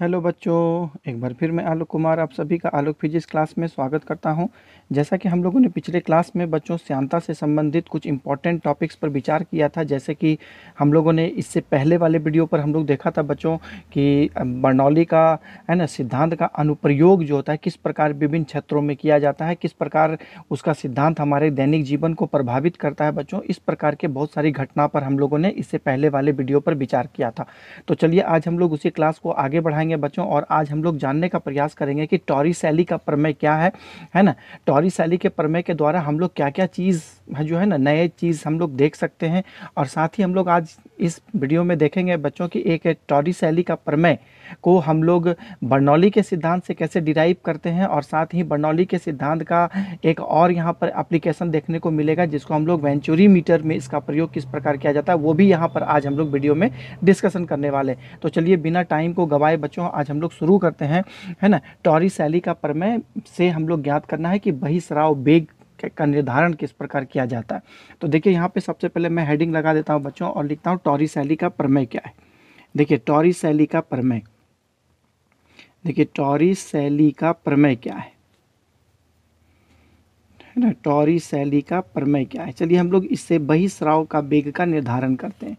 hello बच्चों एक बार फिर मैं आलोक कुमार आप सभी का आलोक फिजिक्स क्लास में स्वागत करता हूं जैसा कि हम लोगों ने पिछले क्लास में बच्चों श्यांता से संबंधित कुछ इंपॉर्टेंट टॉपिक्स पर विचार किया था जैसे कि हम लोगों ने इससे पहले वाले वीडियो पर हम लोग देखा था बच्चों कि बर्नौली का है ना सिद्धांत का अनुप्रयोग जो होता है किस प्रकार विभिन्न क्षेत्रों में किया जाता है किस प्रकार उसका सिद्धांत हमारे दैनिक जीवन को प्रभावित करता है बच्चों इस प्रकार के बहुत सारी घटना पर हम लोगों ने इससे पहले वाले वीडियो पर विचार किया था तो चलिए आज हम लोग उसी क्लास को आगे बढ़ाएंगे आएंगे बच्चों और आज हम लोग जानने का प्रयास करेंगे कि टॉरी सैली का प्रमेय क्या है है ना टॉरी सैली के प्रमेय के द्वारा हम लोग क्या क्या चीज़ जो है ना नए चीज़ हम लोग देख सकते हैं और साथ ही हम लोग आज इस वीडियो में देखेंगे बच्चों की एक टॉरी सैली का प्रमेय को हम लोग बर्नौली के सिद्धांत से कैसे डिराइव करते हैं और साथ ही बर्नौली के सिद्धांत का एक और यहाँ पर एप्लीकेशन देखने को मिलेगा जिसको हम लोग वेंचुरी मीटर में इसका प्रयोग किस प्रकार किया जाता है वो भी यहाँ पर आज हम लोग वीडियो में डिस्कशन करने वाले हैं तो चलिए बिना टाइम को गवाए बच्चों आज हम लोग शुरू करते हैं है ना टॉरी शैली का प्रमेय से हम लोग ज्ञात करना है कि बहिस्राव बेग का निर्धारण किस प्रकार किया जाता है तो देखिए यहाँ पे सबसे पहले मैं हेडिंग लगा देता हूँ बच्चों और लिखता हूँ टॉरी शैली का प्रमेय क्या है देखिए टॉरी शैली का प्रमेय देखिए टॉरी शैली का प्रमेय क्या है है ना टॉरी शैली का प्रमेय क्या है चलिए हम लोग इससे बहिश्राव का वेग का निर्धारण करते हैं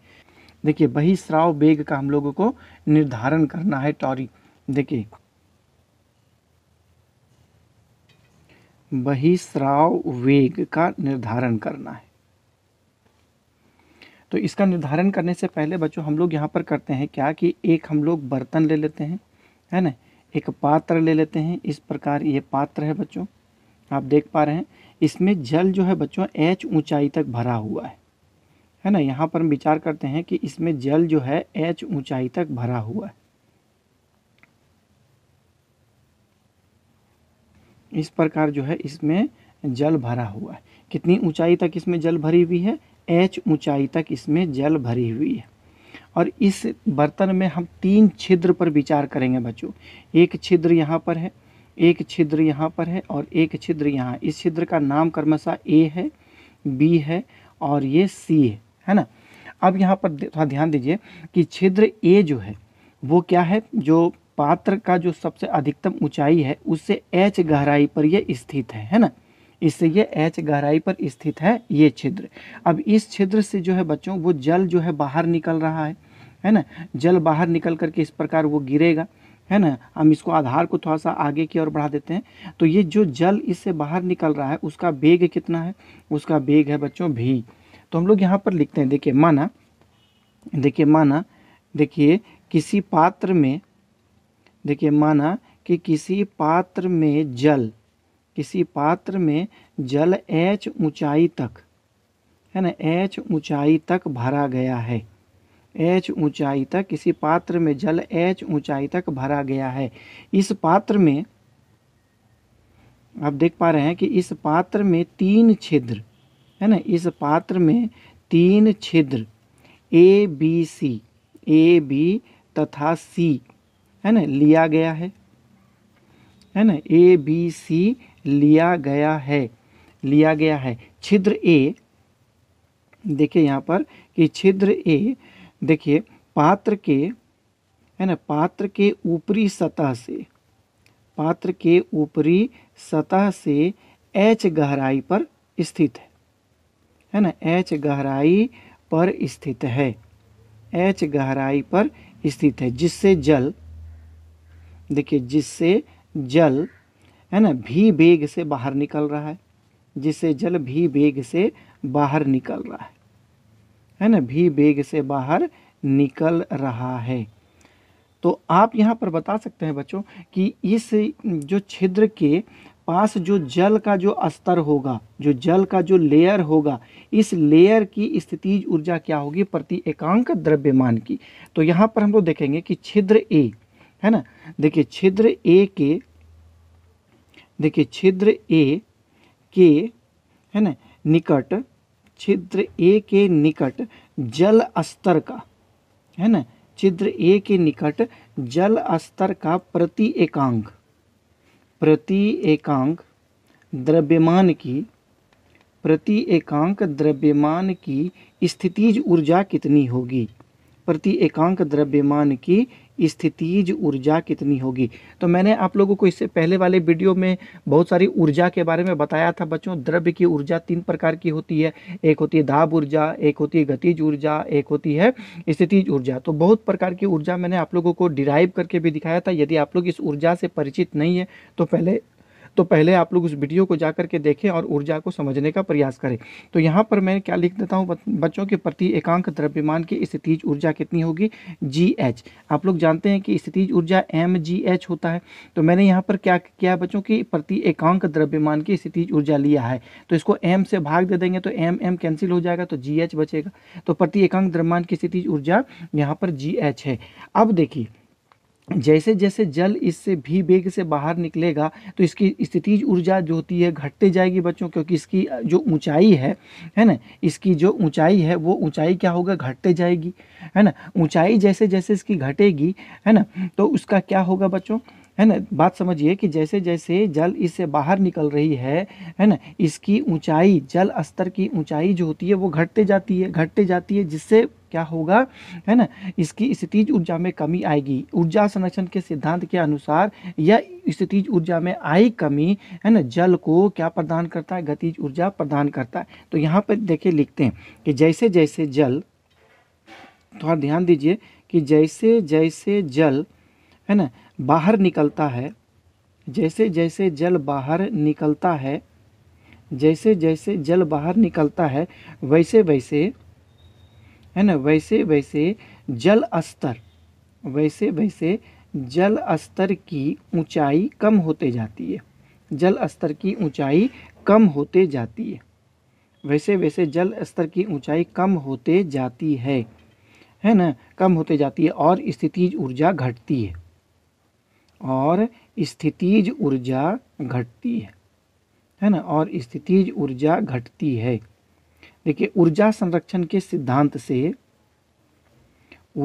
देखिए बहिश्राव वेग का हम लोगों को निर्धारण करना है टॉरी देखिए बहिश्राव वेग का निर्धारण करना है तो इसका निर्धारण करने से पहले बच्चों हम लोग यहाँ पर करते हैं क्या कि एक हम लोग बर्तन ले लेते हैं है ना एक पात्र ले लेते हैं इस प्रकार ये पात्र है बच्चों आप देख पा रहे हैं इसमें जल जो है बच्चों एच ऊंचाई तक भरा हुआ है है ना यहाँ पर हम विचार करते हैं कि इसमें जल जो है एच ऊंचाई तक भरा हुआ है इस प्रकार जो है इसमें जल भरा हुआ है कितनी ऊंचाई तक इसमें जल भरी हुई है एच ऊंचाई तक इसमें जल भरी हुई है और इस बर्तन में हम तीन छिद्र पर विचार करेंगे बच्चों एक छिद्र यहाँ पर है एक छिद्र यहाँ पर है और एक छिद्र यहाँ इस छिद्र का नाम कर्मशा ए है बी है और ये सी है है ना अब यहाँ पर थोड़ा ध्यान दीजिए कि छिद्र ए जो है वो क्या है जो पात्र का जो सबसे अधिकतम ऊंचाई है उससे एच गहराई पर यह स्थित है है ना इससे ये एच गहराई पर स्थित है ये छिद्र अब इस छिद्र से जो है बच्चों वो जल जो है बाहर निकल रहा है है ना जल बाहर निकल करके इस प्रकार वो गिरेगा है ना हम इसको आधार को थोड़ा सा आगे की ओर बढ़ा देते हैं तो ये जो जल इससे बाहर निकल रहा है उसका वेग कितना है उसका वेग है बच्चों भी तो हम लोग यहाँ पर लिखते हैं देखिए माना देखिए माना देखिए किसी पात्र में देखिए माना कि किसी पात्र में जल किसी पात्र में जल एच ऊंचाई तक है ना एच ऊंचाई तक भरा गया है एच ऊंचाई तक किसी पात्र में जल एच ऊंचाई तक भरा गया है इस पात्र में आप देख पा रहे हैं कि इस पात्र में तीन छिद्र है ना इस पात्र में तीन छिद्र A B C A B तथा सी है ना लिया गया है है ना ए बी सी लिया गया है लिया गया है छिद्र ए देखिए यहाँ पर कि छिद्र ए देखिए पात्र के है ना पात्र के ऊपरी सतह से पात्र के ऊपरी सतह से एच गहराई पर स्थित है है ना एच गहराई पर स्थित है एच गहराई पर स्थित है जिससे जल देखिए जिससे जल है ना भी वेग से बाहर निकल रहा है जिससे जल भी वेग से बाहर निकल रहा है है ना भी वेग से बाहर निकल रहा है तो आप यहाँ पर बता सकते हैं बच्चों कि इस जो छिद्र के पास जो जल का जो स्तर होगा जो जल का जो लेयर होगा इस लेयर की स्थिति ऊर्जा क्या होगी प्रति एकांक द्रव्यमान की तो यहाँ पर हम लोग देखेंगे कि छिद्र ए है ना देखिए छिद्र ए के देखिए छिद्र ए के है ना निकट छिद्र ए के निकट जल स्तर का है ना छिद्र ए के निकट जल स्तर का प्रति एकांक प्रति एकांक द्रव्यमान की प्रति एकांक द्रव्यमान की स्थितिज ऊर्जा कितनी होगी प्रति एकांक द्रव्यमान की स्थितिज ऊर्जा कितनी होगी तो मैंने आप लोगों को इससे पहले वाले वीडियो में बहुत सारी ऊर्जा के बारे में बताया था बच्चों द्रव्य की ऊर्जा तीन प्रकार की होती है एक होती है दाब ऊर्जा एक होती है गतिज ऊर्जा एक होती है स्थितिज ऊर्जा तो बहुत प्रकार की ऊर्जा मैंने आप लोगों को डिराइव करके भी दिखाया था यदि आप लोग इस ऊर्जा से परिचित नहीं है तो पहले तो पहले आप लोग उस वीडियो को जा करके देखें और ऊर्जा को समझने का प्रयास करें तो यहाँ पर मैं क्या लिख देता हूँ बच्चों के प्रति एकांक द्रव्यमान की स्थितिज ऊर्जा कितनी होगी जी एच आप लोग जानते हैं कि स्थितिज ऊर्जा एम जी एच होता है तो मैंने यहाँ पर क्या किया बच्चों की प्रति एकांक द्रव्यमान की स्थितिज ऊर्जा लिया है तो इसको एम से भाग दे देंगे तो एम एम कैंसिल हो जाएगा तो जी एच बचेगा तो प्रति एकांक द्रव्यमान की स्थितिज ऊर्जा यहाँ पर जी एच है अब देखिए जैसे जैसे जल इससे भी वेग से बाहर निकलेगा तो इसकी स्थितिज ऊर्जा जो होती है घटते जाएगी बच्चों क्योंकि इसकी जो ऊंचाई है है ना इसकी जो ऊंचाई है वो ऊंचाई क्या होगा घटते जाएगी है ना ऊंचाई जैसे जैसे इसकी घटेगी है ना तो उसका क्या होगा बच्चों है ना बात समझिए कि जैसे जैसे जल इससे बाहर निकल रही है है ना इसकी ऊंचाई जल स्तर की ऊंचाई जो होती है वो घटते जाती है घटते जाती है जिससे क्या होगा है ना इसकी स्थितिज ऊर्जा में कमी आएगी ऊर्जा संरक्षण के सिद्धांत के अनुसार यह स्थितिज ऊर्जा में आई कमी है ना जल को क्या प्रदान करता है गतिज ऊर्जा प्रदान करता है तो यहाँ पर देखिए लिखते हैं कि जैसे जैसे जल थोड़ा तो ध्यान दीजिए कि जैसे जैसे जल है ना बाहर निकलता है जैसे जैसे जल बाहर निकलता है जैसे जैसे जल बाहर निकलता है वैसे वैसे है ना वैसे वैसे जल स्तर वैसे वैसे जल स्तर की ऊंचाई कम होते जाती है जल स्तर की ऊंचाई कम होते जाती है वैसे वैसे जल स्तर की ऊंचाई कम होते जाती है है ना कम होते जाती है और स्थितिज ऊर्जा घटती है और स्थितिज ऊर्जा घटती है है ना और स्थितिज ऊर्जा घटती है देखिए ऊर्जा संरक्षण के सिद्धांत से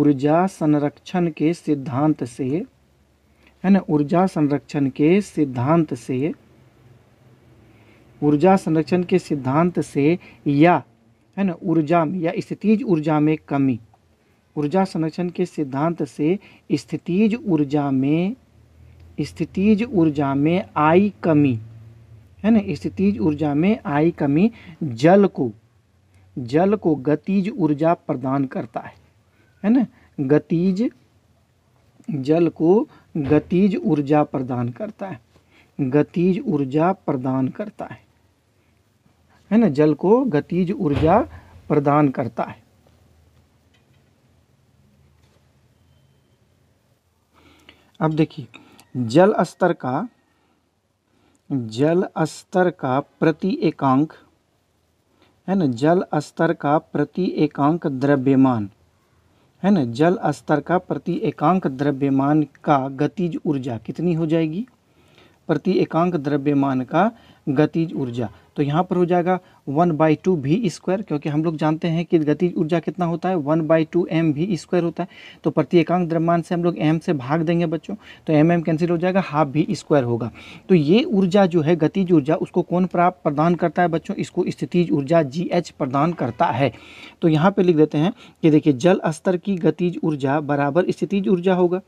ऊर्जा संरक्षण के सिद्धांत से है ना ऊर्जा संरक्षण के सिद्धांत से ऊर्जा संरक्षण के सिद्धांत से या है ना ऊर्जा में या स्थितिज ऊर्जा में कमी ऊर्जा संरक्षण के सिद्धांत से स्थितिज ऊर्जा में स्थितिज ऊर्जा में आई कमी है ना स्थितिज ऊर्जा में आई कमी जल को जल को गतिज ऊर्जा प्रदान करता है है ना गतिज जल को गतिज ऊर्जा प्रदान करता है गतिज ऊर्जा प्रदान करता है है ना जल को गतिज ऊर्जा प्रदान करता है अब देखिए जल स्तर का जल स्तर का प्रति एकांक है ना जल स्तर का प्रति एकांक द्रव्यमान है ना जल स्तर का प्रति एकांक द्रव्यमान का गतिज ऊर्जा कितनी हो जाएगी प्रति एकांक द्रव्यमान का गतिज ऊर्जा तो यहाँ पर हो जाएगा one by two v square क्योंकि हम लोग जानते हैं कि गतिज ऊर्जा कितना होता है one by two m v square होता है तो प्रति एकांक द्रव्यमान से हम लोग एम से भाग देंगे बच्चों तो एम एम कैंसिल हो जाएगा हाफ भी स्क्वायर होगा तो ये ऊर्जा जो है गतिज ऊर्जा उसको कौन प्राप्त प्रदान करता है बच्चों इसको स्थितिज ऊर्जा जी एच प्रदान करता है तो यहाँ पर लिख देते हैं कि देखिए जल स्तर की गतिज ऊर्जा बराबर स्थितिज ऊर्जा होगा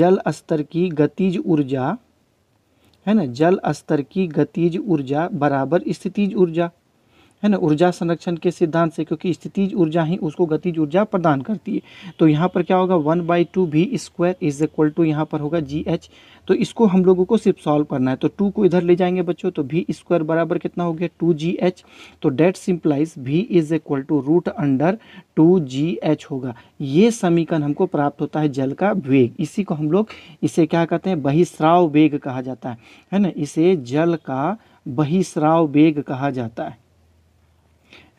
जल स्तर की गतिज ऊर्जा है ना जल स्तर की गतिज ऊर्जा बराबर स्थितिज ऊर्जा है ना ऊर्जा संरक्षण के सिद्धांत से क्योंकि स्थितिज ऊर्जा ही उसको गतिज ऊर्जा प्रदान करती है तो यहाँ पर क्या होगा one by two v square is equal to यहाँ पर होगा जी एच तो इसको हम लोगों को सिर्फ सॉल्व करना है तो टू को इधर ले जाएंगे बच्चों तो भी स्क्वायर बराबर कितना हो गया टू जी एच तो that simplifies v is equal to root under two ji h होगा ये समीकरण हमको प्राप्त होता है जल का वेग इसी को हम लोग इसे क्या कहते हैं बहिस्राव वेग कहा जाता है है ना इसे जल का बहिस्राव वेग कहा जाता है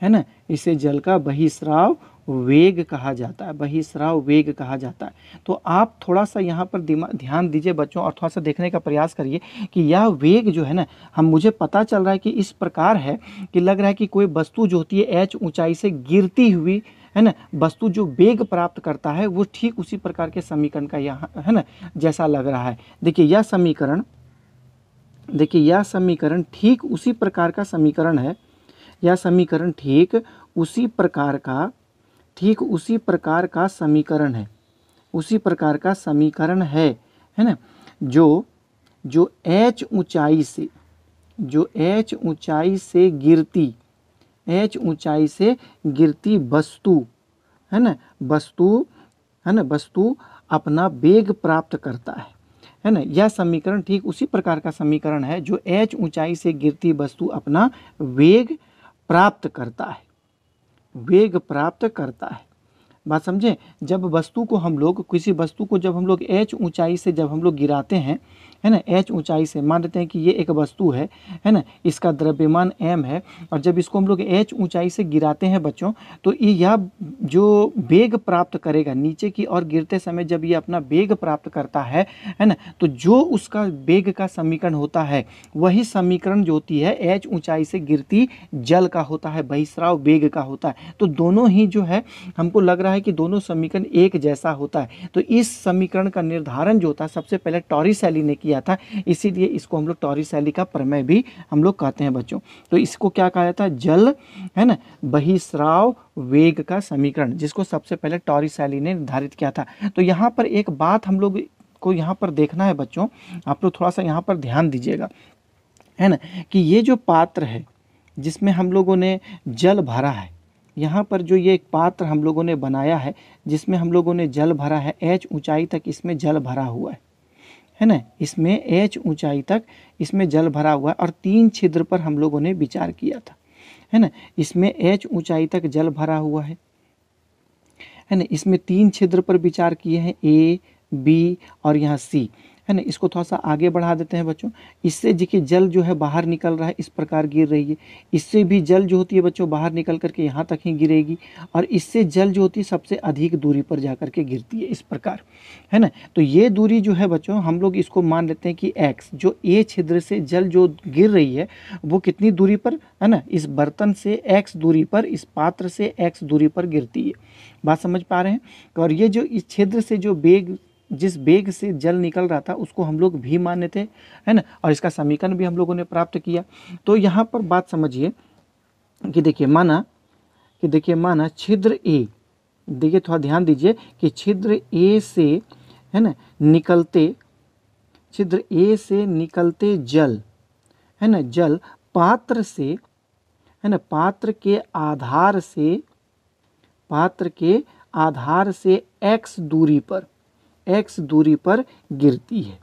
है ना इसे जल का बहिस्राव वेग कहा जाता है बहिस्राव वेग कहा जाता है तो आप थोड़ा सा यहाँ पर ध्यान दीजिए बच्चों और थोड़ा सा देखने का प्रयास करिए कि यह वेग जो है ना हम मुझे पता चल रहा है कि इस प्रकार है कि लग रहा है कि कोई वस्तु जो होती है एच ऊंचाई से गिरती हुई है ना वस्तु जो वेग प्राप्त करता है वो ठीक उसी प्रकार के समीकरण का यहाँ है ना जैसा लग रहा है देखिए यह समीकरण देखिए यह समीकरण ठीक उसी प्रकार का समीकरण है यह समीकरण ठीक उसी प्रकार का ठीक उसी प्रकार का समीकरण है उसी प्रकार का समीकरण है है ना जो जो एच ऊंचाई से जो एच ऊंचाई से गिरती एच ऊंचाई से गिरती वस्तु है ना वस्तु है ना वस्तु अपना वेग प्राप्त करता है है ना यह समीकरण ठीक उसी प्रकार का समीकरण है जो एच ऊंचाई से गिरती वस्तु अपना वेग प्राप्त करता है वेग प्राप्त करता है बात समझें जब वस्तु को हम लोग किसी वस्तु को जब हम लोग एच ऊंचाई से जब हम लोग गिराते हैं है ना एच ऊंचाई से मान लेते हैं कि ये एक वस्तु है है ना इसका द्रव्यमान एम है और जब इसको हम लोग एच ऊंचाई से गिराते हैं बच्चों तो ये यह जो वेग प्राप्त करेगा नीचे की ओर गिरते समय जब ये अपना वेग प्राप्त करता है है ना तो जो उसका वेग का समीकरण होता है वही समीकरण जो होती है एच ऊंचाई से गिरती जल का होता है बहिस्राव वेग का होता है तो दोनों ही जो है हमको लग रहा है है कि दोनों समीकरण एक जैसा होता है तो इस समीकरण का निर्धारण जो होता है सबसे पहले टॉरी सैली ने किया था इसीलिए इसको हम लोग टॉरी सैली का प्रमेय भी हम लोग कहते हैं बच्चों तो इसको क्या कहा जाता है जल है ना बहिश्राव वेग का समीकरण जिसको सबसे पहले टॉरी सैली ने निर्धारित किया था तो यहाँ पर एक बात हम लोग को यहाँ पर देखना है बच्चों आप लोग थोड़ा सा यहाँ पर ध्यान दीजिएगा है ना कि ये जो पात्र है जिसमें हम लोगों ने जल भरा है यहाँ पर जो ये एक पात्र हम लोगों ने बनाया है जिसमें हम लोगों ने जल भरा है एच ऊंचाई तक इसमें जल भरा हुआ है है ना इसमें एच ऊंचाई तक इसमें जल भरा हुआ है और तीन छिद्र पर हम लोगों ने विचार किया था है ना इसमें एच ऊंचाई तक जल भरा हुआ है है ना इसमें तीन छिद्र पर विचार किए हैं ए बी और यहाँ सी है ना इसको थोड़ा सा आगे बढ़ा देते हैं बच्चों इससे देखिए जल जो है बाहर निकल रहा है इस प्रकार गिर रही है इससे भी जल जो होती है बच्चों बाहर निकल करके यहाँ तक ही गिरेगी और इससे जल जो होती है सबसे अधिक दूरी पर जा करके गिरती है इस प्रकार है ना तो ये दूरी जो है बच्चों हम लोग इसको मान लेते हैं कि एक्स जो ए छिद्र से जल जो गिर रही है वो कितनी दूरी पर है ना इस बर्तन से एक्स दूरी पर इस पात्र से एक्स दूरी पर गिरती है बात समझ पा रहे हैं और ये जो इस छिद्र से जो बेग जिस बेग से जल निकल रहा था उसको हम लोग भी मान्य थे है ना और इसका समीकरण भी हम लोगों ने प्राप्त किया तो यहाँ पर बात समझिए कि देखिए माना कि देखिए माना छिद्र ए देखिए थोड़ा ध्यान दीजिए कि छिद्र ए से है ना निकलते छिद्र ए से निकलते जल है ना जल पात्र से है ना पात्र के आधार से पात्र के आधार से एक्स दूरी पर एक्स दूरी पर गिरती है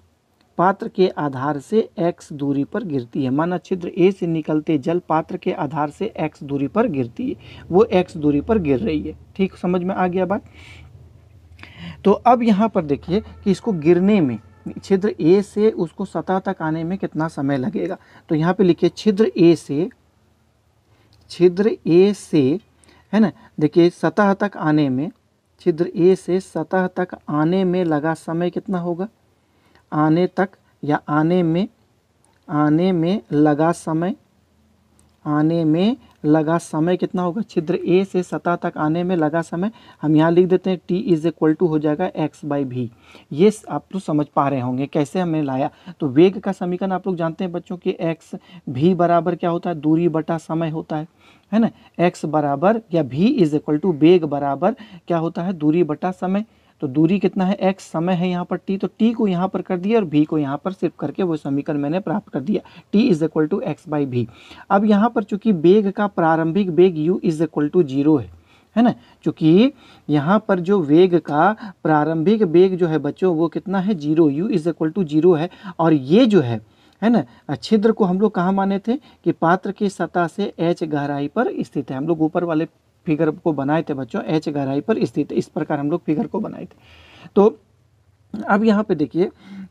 पात्र के आधार से एक्स दूरी पर गिरती है माना छिद्र ए से निकलते जल पात्र के आधार से एक्स दूरी पर गिरती है वो एक्स दूरी पर गिर रही है ठीक समझ में आ गया बात तो अब यहाँ पर देखिए कि इसको गिरने में छिद्र ए से उसको सतह तक आने में कितना समय लगेगा तो यहाँ पे लिखिए छिद्र ए से छिद्र ए से है ना देखिए सतह तक आने में छिद्र ए से सतह तक आने में लगा समय कितना होगा आने तक या आने में आने में लगा समय आने में लगा समय कितना होगा छिद्र ए से सतह तक आने में लगा समय हम यहाँ लिख देते हैं टी इज इक्वल टू हो जाएगा एक्स बाई भी ये आप लोग समझ पा रहे होंगे कैसे हमने लाया तो वेग का समीकरण आप लोग जानते हैं बच्चों कि एक्स भी बराबर क्या होता है दूरी बटा समय होता है है ना एक्स बराबर या भी इज इक्वल टू वेग बराबर क्या होता है दूरी बटा समय तो दूरी कितना है एक्स समय है यहाँ पर टी तो टी को यहाँ पर कर दिया और भी को यहाँ पर सिर्फ करके वो समीकरण मैंने प्राप्त कर दिया t is equal to x by v अब यहाँ पर चूंकि बेग का प्रारंभिक बेग u is equal to zero है है ना चूंकि यहाँ पर जो वेग का प्रारंभिक बेग जो है बच्चों वो कितना है zero u is equal to zero है और ये जो है है ना छिद्र को हम लोग कहाँ माने थे कि पात्र की सतह से एच गहराई पर स्थित है हम लोग ऊपर वाले फिगर को बनाए थे बच्चों एच गहराई पर स्थित इस प्रकार हम लोग फिगर को बनाए थे तो अब यहाँ पे देखिए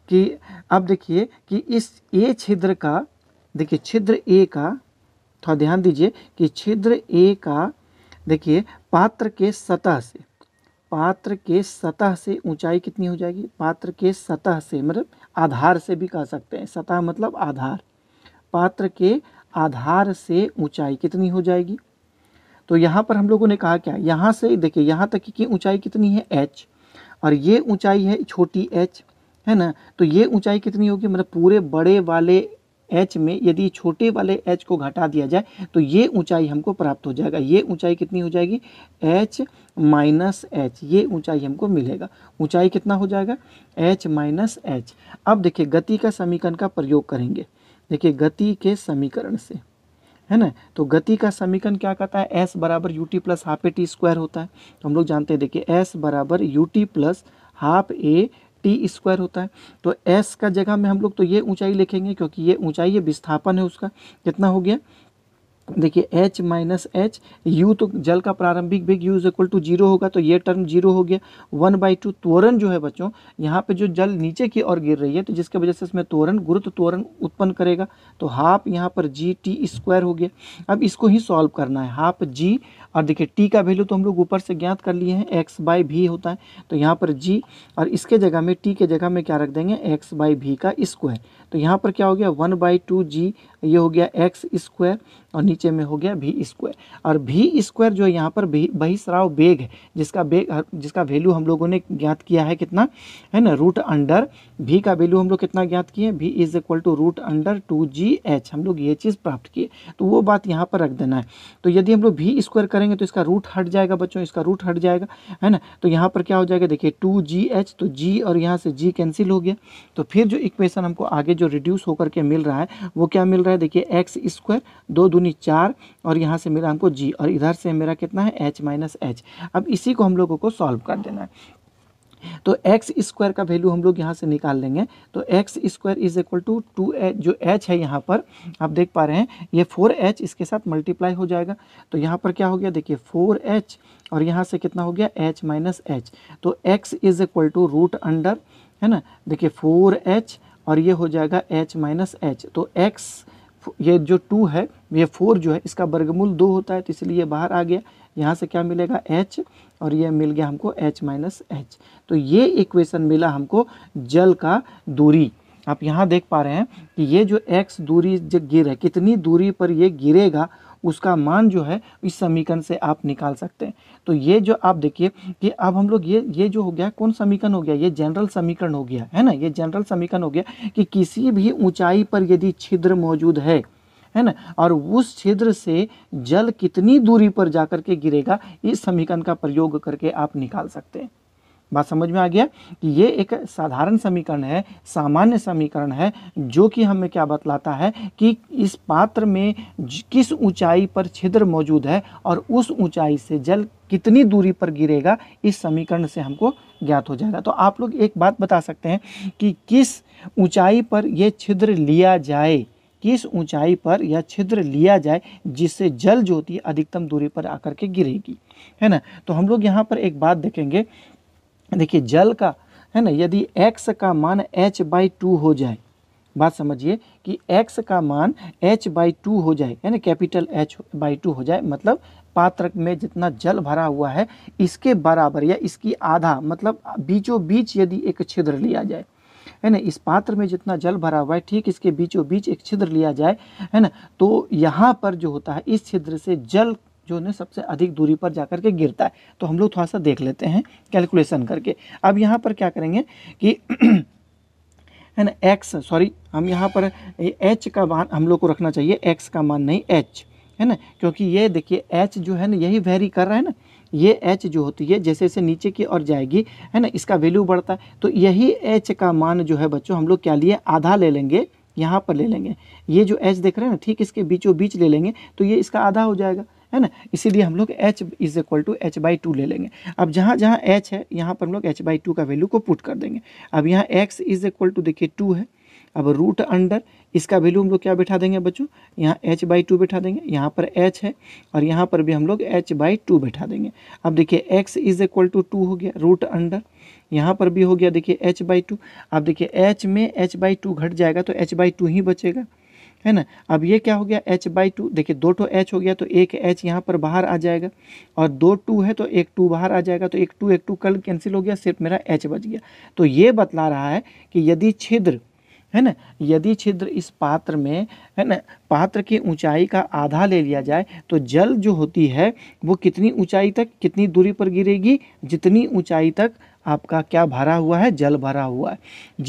कि अब देखिए कि इस ए छिद्र का देखिए छिद्र ए का थोड़ा ध्यान दीजिए कि छिद्र ए का देखिए पात्र के सतह से पात्र के सतह से ऊंचाई कितनी हो जाएगी पात्र के सतह से मतलब आधार से भी कह सकते हैं सतह मतलब आधार पात्र के आधार से ऊंचाई कितनी हो जाएगी तो यहाँ पर हम लोगों ने कहा क्या यहाँ से देखिए यहाँ तक की ऊंचाई कितनी है एच और ये ऊंचाई है छोटी एच है ना तो ये ऊंचाई कितनी होगी मतलब पूरे बड़े वाले एच में यदि छोटे वाले एच को घटा दिया जाए तो ये ऊंचाई हमको प्राप्त हो जाएगा ये ऊंचाई कितनी हो जाएगी एच माइनस एच ये ऊंचाई हमको मिलेगा ऊंचाई कितना हो जाएगा एच माइनस एच अब देखिए गति का समीकरण का प्रयोग करेंगे देखिए गति के समीकरण से है ना तो गति का समीकरण क्या कहता है एस बराबर u t plus half a t square होता है तो हम लोग जानते हैं देखिए एस बराबर u t plus half a t square होता है तो एस का जगह में हम लोग तो ये ऊंचाई लिखेंगे क्योंकि ये ऊंचाई है विस्थापन है उसका कितना हो गया देखिए H माइनस एच यू तो जल का प्रारंभिक बेग u is equal to zero होगा तो ये टर्म जीरो हो गया वन बाई टू त्वरण जो है बच्चों यहाँ पे जो जल नीचे की ओर गिर रही है तो जिसकी वजह से इसमें त्वरण गुरुत्व त्वरण उत्पन्न करेगा तो हाफ यहाँ पर जी टी स्क्वायर हो गया अब इसको ही सॉल्व करना है हाफ जी और देखिए टी का वैल्यू तो हम लोग ऊपर से ज्ञात कर लिए हैं एक्स बाई भी होता है तो यहाँ पर जी और इसके जगह में टी के जगह में क्या रख देंगे एक्स बाई भी का स्क्वायर तो यहाँ पर क्या हो गया वन बाई टू जी ये हो गया एक्स स्क्वायर और नीचे में हो गया भी स्क्वायर और भी स्क्वायर जो है यहाँ पर भी बहिस्राव बेग है जिसका बेग जिसका वैल्यू हम लोगों ने ज्ञात किया है कितना है ना रूट अंडर भी का वैल्यू हम लोग कितना ज्ञात किए v is equal to root under two ji h हम लोग ये चीज़ प्राप्त किए तो वो बात यहाँ पर रख देना है तो यदि हम लोग भी स्क्वायर करेंगे तो इसका रूट हट जाएगा बच्चों इसका रूट हट जाएगा है ना तो यहाँ पर क्या हो जाएगा देखिए टू जी एच तो जी और यहाँ से जी कैंसिल हो गया तो फिर जो इक्वेशन हमको आगे जो रिड्यूस होकर के मिल रहा है वो क्या मिल रहा है देखिए एक्स स्क्वायर दो दूनी चार और यहाँ से मिला हमको जी और इधर से मेरा कितना है एच माइनस एच अब इसी को हम लोगों को सॉल्व कर देना है तो एक्स स्क्वायर का वैल्यू हम लोग यहाँ से निकाल लेंगे तो x square is equal to two h जो एच है यहाँ पर आप देख पा रहे हैं ये फोर एच इसके साथ मल्टीप्लाई हो जाएगा तो यहाँ पर क्या हो गया देखिए फोर एच और यहाँ से कितना हो गया एच माइनस एच तो x is equal to root under है ना देखिए फोर एच और ये हो जाएगा एच माइनस एच तो एक्स ये जो टू है ये फोर जो है इसका वर्गमूल दो होता है तो इसलिए बाहर आ गया यहाँ से क्या मिलेगा एच और ये मिल गया हमको एच माइनस एच तो ये इक्वेशन मिला हमको जल का दूरी आप यहाँ देख पा रहे हैं कि ये जो एक्स दूरी जो गिर है कितनी दूरी पर ये गिरेगा उसका मान जो है इस समीकरण से आप निकाल सकते हैं तो ये जो आप देखिए कि अब हम लोग ये ये जो हो गया कौन समीकरण हो गया ये जनरल समीकरण हो गया है ना ये जनरल समीकरण हो गया कि किसी भी ऊंचाई पर यदि छिद्र मौजूद है है ना और उस छिद्र से जल कितनी दूरी पर जा कर के गिरेगा इस समीकरण का प्रयोग करके आप निकाल सकते हैं बात समझ में आ गया कि ये एक साधारण समीकरण है सामान्य समीकरण है जो कि हमें क्या बतलाता है कि इस पात्र में किस ऊंचाई पर छिद्र मौजूद है और उस ऊंचाई से जल कितनी दूरी पर गिरेगा इस समीकरण से हमको ज्ञात हो जाएगा तो आप लोग एक बात बता सकते हैं कि किस ऊंचाई पर यह छिद्र लिया जाए किस ऊंचाई पर यह छिद्र लिया जाए जिससे जल ज्योति अधिकतम दूरी पर आकर के गिरेगी है ना तो हम लोग यहाँ पर एक बात देखेंगे देखिए जल का है ना यदि x का मान h बाई टू हो जाए बात समझिए कि x का मान h बाई टू हो जाए यानी कैपिटल एच बाई टू हो जाए मतलब पात्र में जितना जल भरा हुआ है इसके बराबर या इसकी आधा मतलब बीचों बीच यदि एक छिद्र लिया जाए है ना इस पात्र में जितना जल भरा हुआ है ठीक इसके बीचों बीच एक छिद्र लिया जाए है ना तो यहाँ पर जो होता है इस छिद्र से जल जो है सबसे अधिक दूरी पर जाकर के गिरता है तो हम लोग थोड़ा सा देख लेते हैं कैलकुलेशन करके अब यहाँ पर क्या करेंगे कि है ना एक्स सॉरी हम यहाँ पर एच का मान हम लोग को रखना चाहिए एक्स का मान नहीं एच है ना क्योंकि ये देखिए एच जो है ना यही वेरी कर रहा है ना ये एच जो होती है जैसे जैसे नीचे की ओर जाएगी है ना इसका वैल्यू बढ़ता है तो यही एच का मान जो है बच्चों हम लोग क्या लिए आधा ले लेंगे यहाँ पर ले लेंगे ये जो एच देख रहे हैं ना ठीक इसके बीचों बीच ले लेंगे तो ये इसका आधा हो जाएगा है ना इसीलिए हम लोग h is equal to h by two ले लेंगे अब जहाँ जहाँ एच है यहाँ पर हम लोग एच बाई टू का वैल्यू को पुट कर देंगे अब यहाँ एक्स इज इक्वल टू देखिए टू है अब रूट अंडर इसका वैल्यू हम लोग क्या बैठा देंगे बच्चों यहाँ एच बाई टू बैठा देंगे यहाँ पर एच है और यहाँ पर भी हम लोग एच बाई टू बैठा देंगे अब देखिए x is equal to two हो गया रूट अंडर यहाँ पर भी हो गया देखिए एच बाई टू अब देखिए एच में एच बाई टू घट जाएगा तो एच बाई टू ही बचेगा है ना अब ये क्या हो गया एच बाई टू देखिए दो टू तो एच हो गया तो एक एच यहाँ पर बाहर आ जाएगा और दो टू है तो एक टू बाहर आ जाएगा तो एक टू एक टू कल कैंसिल हो गया सिर्फ मेरा एच बच गया तो ये बतला रहा है कि यदि छिद्र है ना यदि छिद्र इस पात्र में है ना पात्र की ऊंचाई का आधा ले लिया जाए तो जल जो होती है वो कितनी ऊंचाई तक कितनी दूरी पर गिरेगी जितनी ऊंचाई तक आपका क्या भरा हुआ है जल भरा हुआ है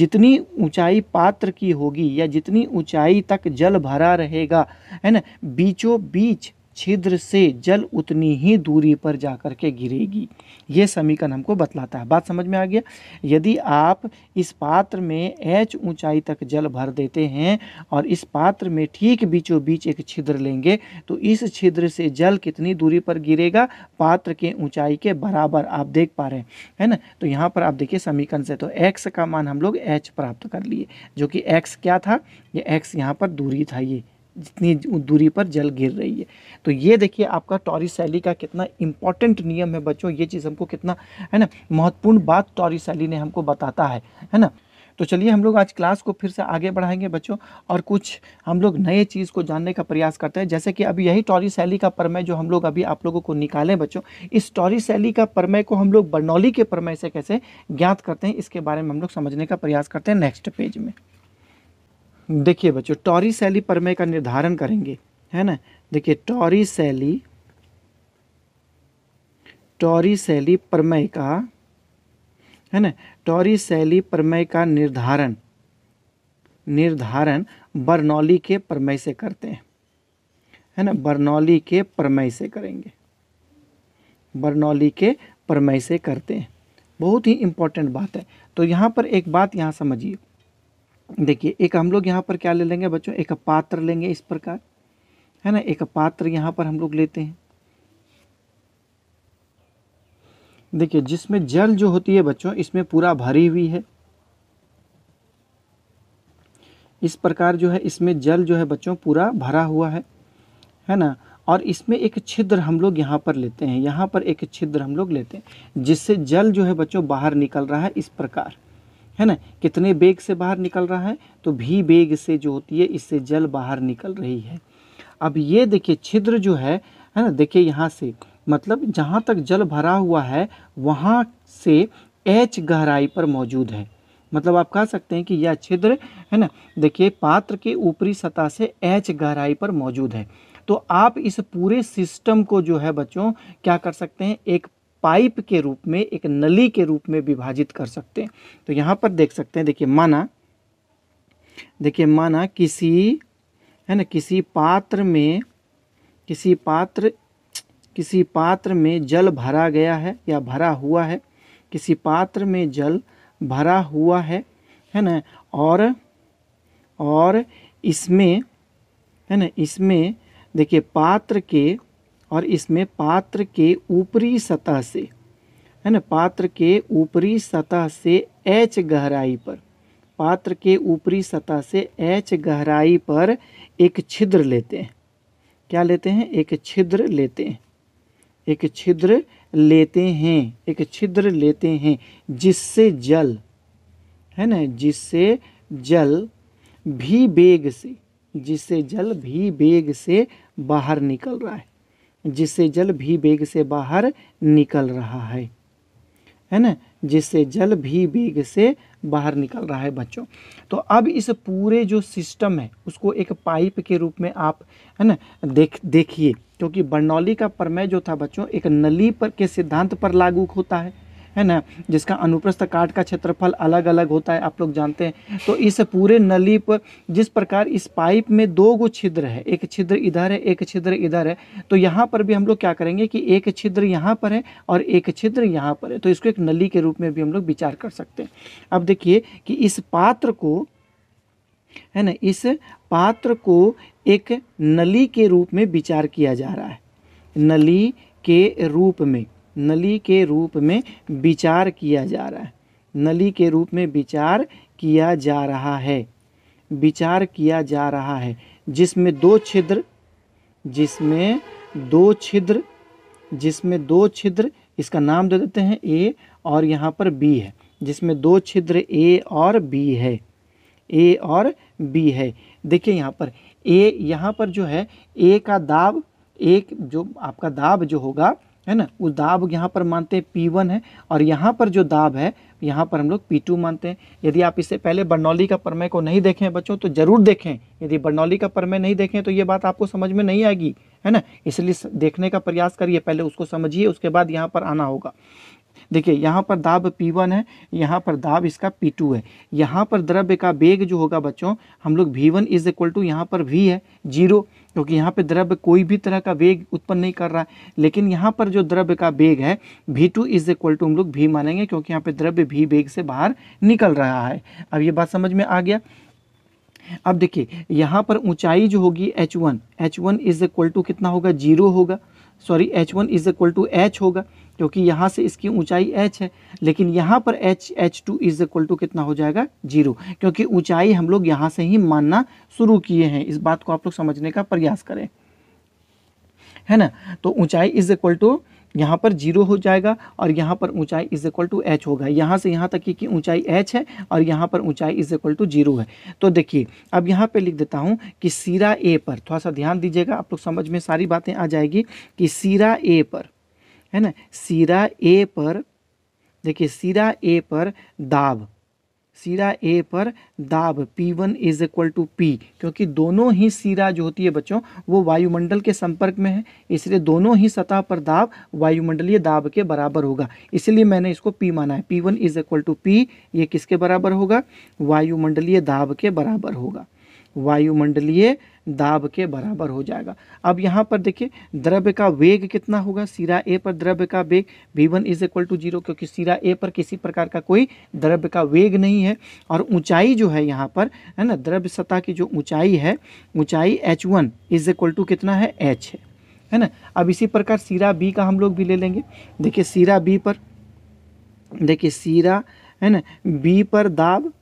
जितनी ऊंचाई पात्र की होगी या जितनी ऊंचाई तक जल भरा रहेगा है ना बीचों बीच छिद्र से जल उतनी ही दूरी पर जा कर के गिरेगी ये समीकरण हमको बतलाता है बात समझ में आ गया यदि आप इस पात्र में एच ऊंचाई तक जल भर देते हैं और इस पात्र में ठीक बीचों बीच एक छिद्र लेंगे तो इस छिद्र से जल कितनी दूरी पर गिरेगा पात्र के ऊंचाई के बराबर आप देख पा रहे हैं है ना तो यहाँ पर आप देखिए समीकरण से तो एक्स का मान हम लोग एच प्राप्त कर लिए जो कि एक्स क्या था ये एक्स यहाँ पर दूरी था ये जितनी दूरी पर जल गिर रही है तो ये देखिए आपका टॉरी सैली का कितना इम्पॉर्टेंट नियम है बच्चों ये चीज़ हमको कितना है ना महत्वपूर्ण बात टॉरी सैली ने हमको बताता है है ना तो चलिए हम लोग आज क्लास को फिर से आगे बढ़ाएंगे बच्चों और कुछ हम लोग नए चीज़ को जानने का प्रयास करते हैं जैसे कि अभी यही टॉरी शैली का परमय जो हम लोग अभी आप लोगों को निकालें बच्चों इस टॉरी शैली का परमय को हम लोग बर्नौली के परमय से कैसे ज्ञात करते हैं इसके बारे में हम लोग समझने का प्रयास करते हैं नेक्स्ट पेज में देखिए बच्चों टॉरी शैली प्रमेय का निर्धारण करेंगे है ना देखिए टॉरी शैली टॉरी शैली प्रमेय का है ना टॉरी शैली प्रमेय का निर्धारण निर्धारण बर्नौली के प्रमेय से करते हैं है ना बर्नौली के प्रमेय से करेंगे बर्नौली के प्रमेय से करते हैं बहुत ही इम्पोर्टेंट बात है तो यहाँ पर एक बात यहाँ समझिए देखिए एक हम लोग यहाँ पर क्या ले लेंगे बच्चों एक पात्र लेंगे इस प्रकार है ना एक पात्र यहाँ पर हम लोग लेते हैं देखिए जिसमें जल जो होती है बच्चों इसमें पूरा भरी हुई है इस प्रकार जो है इसमें जल जो है बच्चों पूरा भरा हुआ है है ना और इसमें एक छिद्र हम लोग यहाँ पर लेते हैं यहाँ पर एक छिद्र हम लोग लेते हैं जिससे जल जो है बच्चों बाहर निकल रहा है इस प्रकार है ना कितने बेग से बाहर निकल रहा है तो भी बेग से जो होती है इससे जल बाहर निकल रही है अब ये देखिए छिद्र जो है है ना देखिए यहाँ से मतलब जहाँ तक जल भरा हुआ है वहाँ से एच गहराई पर मौजूद है मतलब आप कह सकते हैं कि यह छिद्र है ना देखिए पात्र के ऊपरी सतह से एच गहराई पर मौजूद है तो आप इस पूरे सिस्टम को जो है बच्चों क्या कर सकते हैं एक पाइप के रूप में एक नली के रूप में विभाजित कर सकते हैं तो यहाँ पर देख सकते हैं देखिए माना देखिए माना किसी है ना किसी पात्र में किसी पात्र किसी पात्र में जल भरा गया है या भरा हुआ है किसी पात्र में जल भरा हुआ है है ना और और इसमें है ना इसमें देखिए पात्र के और इसमें पात्र के ऊपरी सतह से है ना पात्र के ऊपरी सतह से एच गहराई पर पात्र के ऊपरी सतह से एच गहराई पर एक छिद्र लेते हैं क्या लेते हैं एक छिद्र लेते हैं एक छिद्र लेते हैं एक छिद्र लेते हैं जिससे जल है ना जिससे जल भी बेग से जिससे जल भी बेग से बाहर निकल रहा है जिससे जल भी बेग से बाहर निकल रहा है है ना जिससे जल भी बेग से बाहर निकल रहा है बच्चों तो अब इस पूरे जो सिस्टम है उसको एक पाइप के रूप में आप है ना देख देखिए क्योंकि बर्नौली का प्रमेय जो था बच्चों एक नली पर के सिद्धांत पर लागू होता है है ना जिसका अनुप्रस्थ काट का क्षेत्रफल अलग अलग होता है आप लोग जानते हैं तो इस पूरे नली पर जिस प्रकार इस पाइप में दो गो छिद्र है एक छिद्र इधर है एक छिद्र इधर है तो यहाँ पर भी हम लोग क्या करेंगे कि एक छिद्र यहाँ पर है और एक छिद्र यहाँ पर है तो इसको एक नली के रूप में भी हम लोग विचार कर सकते हैं अब देखिए कि इस पात्र को है ना इस पात्र को एक नली के रूप में विचार किया जा रहा है नली के रूप में नली के रूप में विचार किया जा रहा है नली के रूप में विचार किया जा रहा है विचार किया जा रहा है जिसमें दो छिद्र जिसमें दो छिद्र जिसमें दो छिद्र इसका नाम दे देते हैं ए और यहाँ पर बी है जिसमें दो छिद्र ए और बी है ए और बी है देखिए यहाँ पर ए यहाँ पर जो है ए का दाब एक जो आपका दाब जो होगा है ना उस दाब यहाँ पर मानते हैं पी वन है और यहाँ पर जो दाब है यहाँ पर हम लोग पी टू मानते हैं यदि आप इससे पहले बर्नौली का प्रमेय को नहीं देखें बच्चों तो ज़रूर देखें यदि बर्नौली का प्रमेय नहीं देखें तो ये बात आपको समझ में नहीं आएगी है ना इसलिए देखने का प्रयास करिए पहले उसको समझिए उसके बाद यहाँ पर आना होगा देखिए यहाँ पर दाब P1 है यहाँ पर दाब इसका P2 है यहाँ पर द्रव्य का वेग जो होगा बच्चों हम लोग V1 one is equal to यहाँ पर V है जीरो क्योंकि यहाँ पे द्रव्य कोई भी तरह का वेग उत्पन्न नहीं कर रहा है लेकिन यहाँ पर जो द्रव्य का वेग है v2 to is equal to हम लोग भी मानेंगे क्योंकि यहाँ पे द्रव्य भी वेग से बाहर निकल रहा है अब ये बात समझ में आ गया अब देखिए यहाँ पर ऊंचाई जो होगी h1 h1 one is equal to कितना होगा जीरो होगा sorry h one is equal to h होगा क्योंकि यहाँ से इसकी ऊंचाई h है लेकिन यहाँ पर h h2 two is equal to कितना हो जाएगा जीरो क्योंकि ऊंचाई हम लोग यहाँ से ही मानना शुरू किए हैं इस बात को आप लोग समझने का प्रयास करें है ना तो ऊंचाई इज इक्वल टू यहाँ पर जीरो हो जाएगा और यहाँ पर ऊंचाई इज इक्वल टू एच होगा यहाँ से यहाँ तक की ऊंचाई एच है और यहाँ पर ऊंचाई इज इक्वल टू जीरो है तो देखिए अब यहाँ पे लिख देता हूँ कि सीरा ए पर थोड़ा सा ध्यान दीजिएगा आप लोग समझ में सारी बातें आ जाएगी कि सीरा ए पर है ना सीरा ए पर देखिए सीरा ए पर दाब सिरा ए पर दाब P1 one is equal to p क्योंकि दोनों ही सिरा जो होती है बच्चों वो वायुमंडल के संपर्क में है इसलिए दोनों ही सतह पर दाब वायुमंडलीय दाब के बराबर होगा इसलिए मैंने इसको P माना है P1 one is equal to p ये किसके बराबर होगा वायुमंडलीय दाब के बराबर होगा वायुमंडलीय दाब के बराबर हो जाएगा अब यहाँ पर देखिए द्रव्य का वेग कितना होगा सिरा ए पर द्रव्य का वेग v one is equal to zero क्योंकि सिरा ए पर किसी प्रकार का कोई द्रव्य का वेग नहीं है और ऊंचाई जो है यहाँ पर है ना द्रव्य सतह की जो ऊंचाई है ऊंचाई h one is equal to कितना है एच है है ना अब इसी प्रकार सिरा बी का हम लोग भी ले लेंगे देखिए सिरा बी पर देखिए सिरा है ना बी पर दाब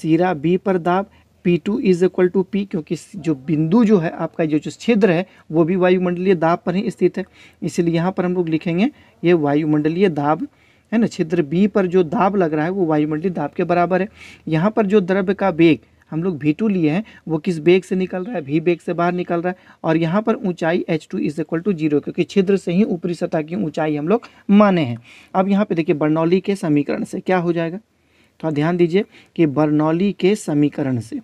सिरा बी पर दाब p two is equal to p क्योंकि जो बिंदु जो है आपका जो जो छिद्र है वो भी वायुमंडलीय दाब पर ही स्थित है इसलिए यहाँ पर हम लोग लिखेंगे ये वायुमंडलीय दाब है ना छिद्र बी पर जो दाब लग रहा है वो वायुमंडलीय दाब के बराबर है यहाँ पर जो द्रव्य का बेग हम लोग भी टू लिए हैं वो किस बेग से निकल रहा है भी बेग से बाहर निकल रहा है और यहाँ पर ऊंचाई h two is equal to zero क्योंकि छिद्र से ही ऊपरी सतह की ऊंचाई हम लोग माने हैं अब यहाँ पे देखिए बर्नौली के समीकरण से क्या हो जाएगा तो ध्यान दीजिए कि बर्नौली के समीकरण से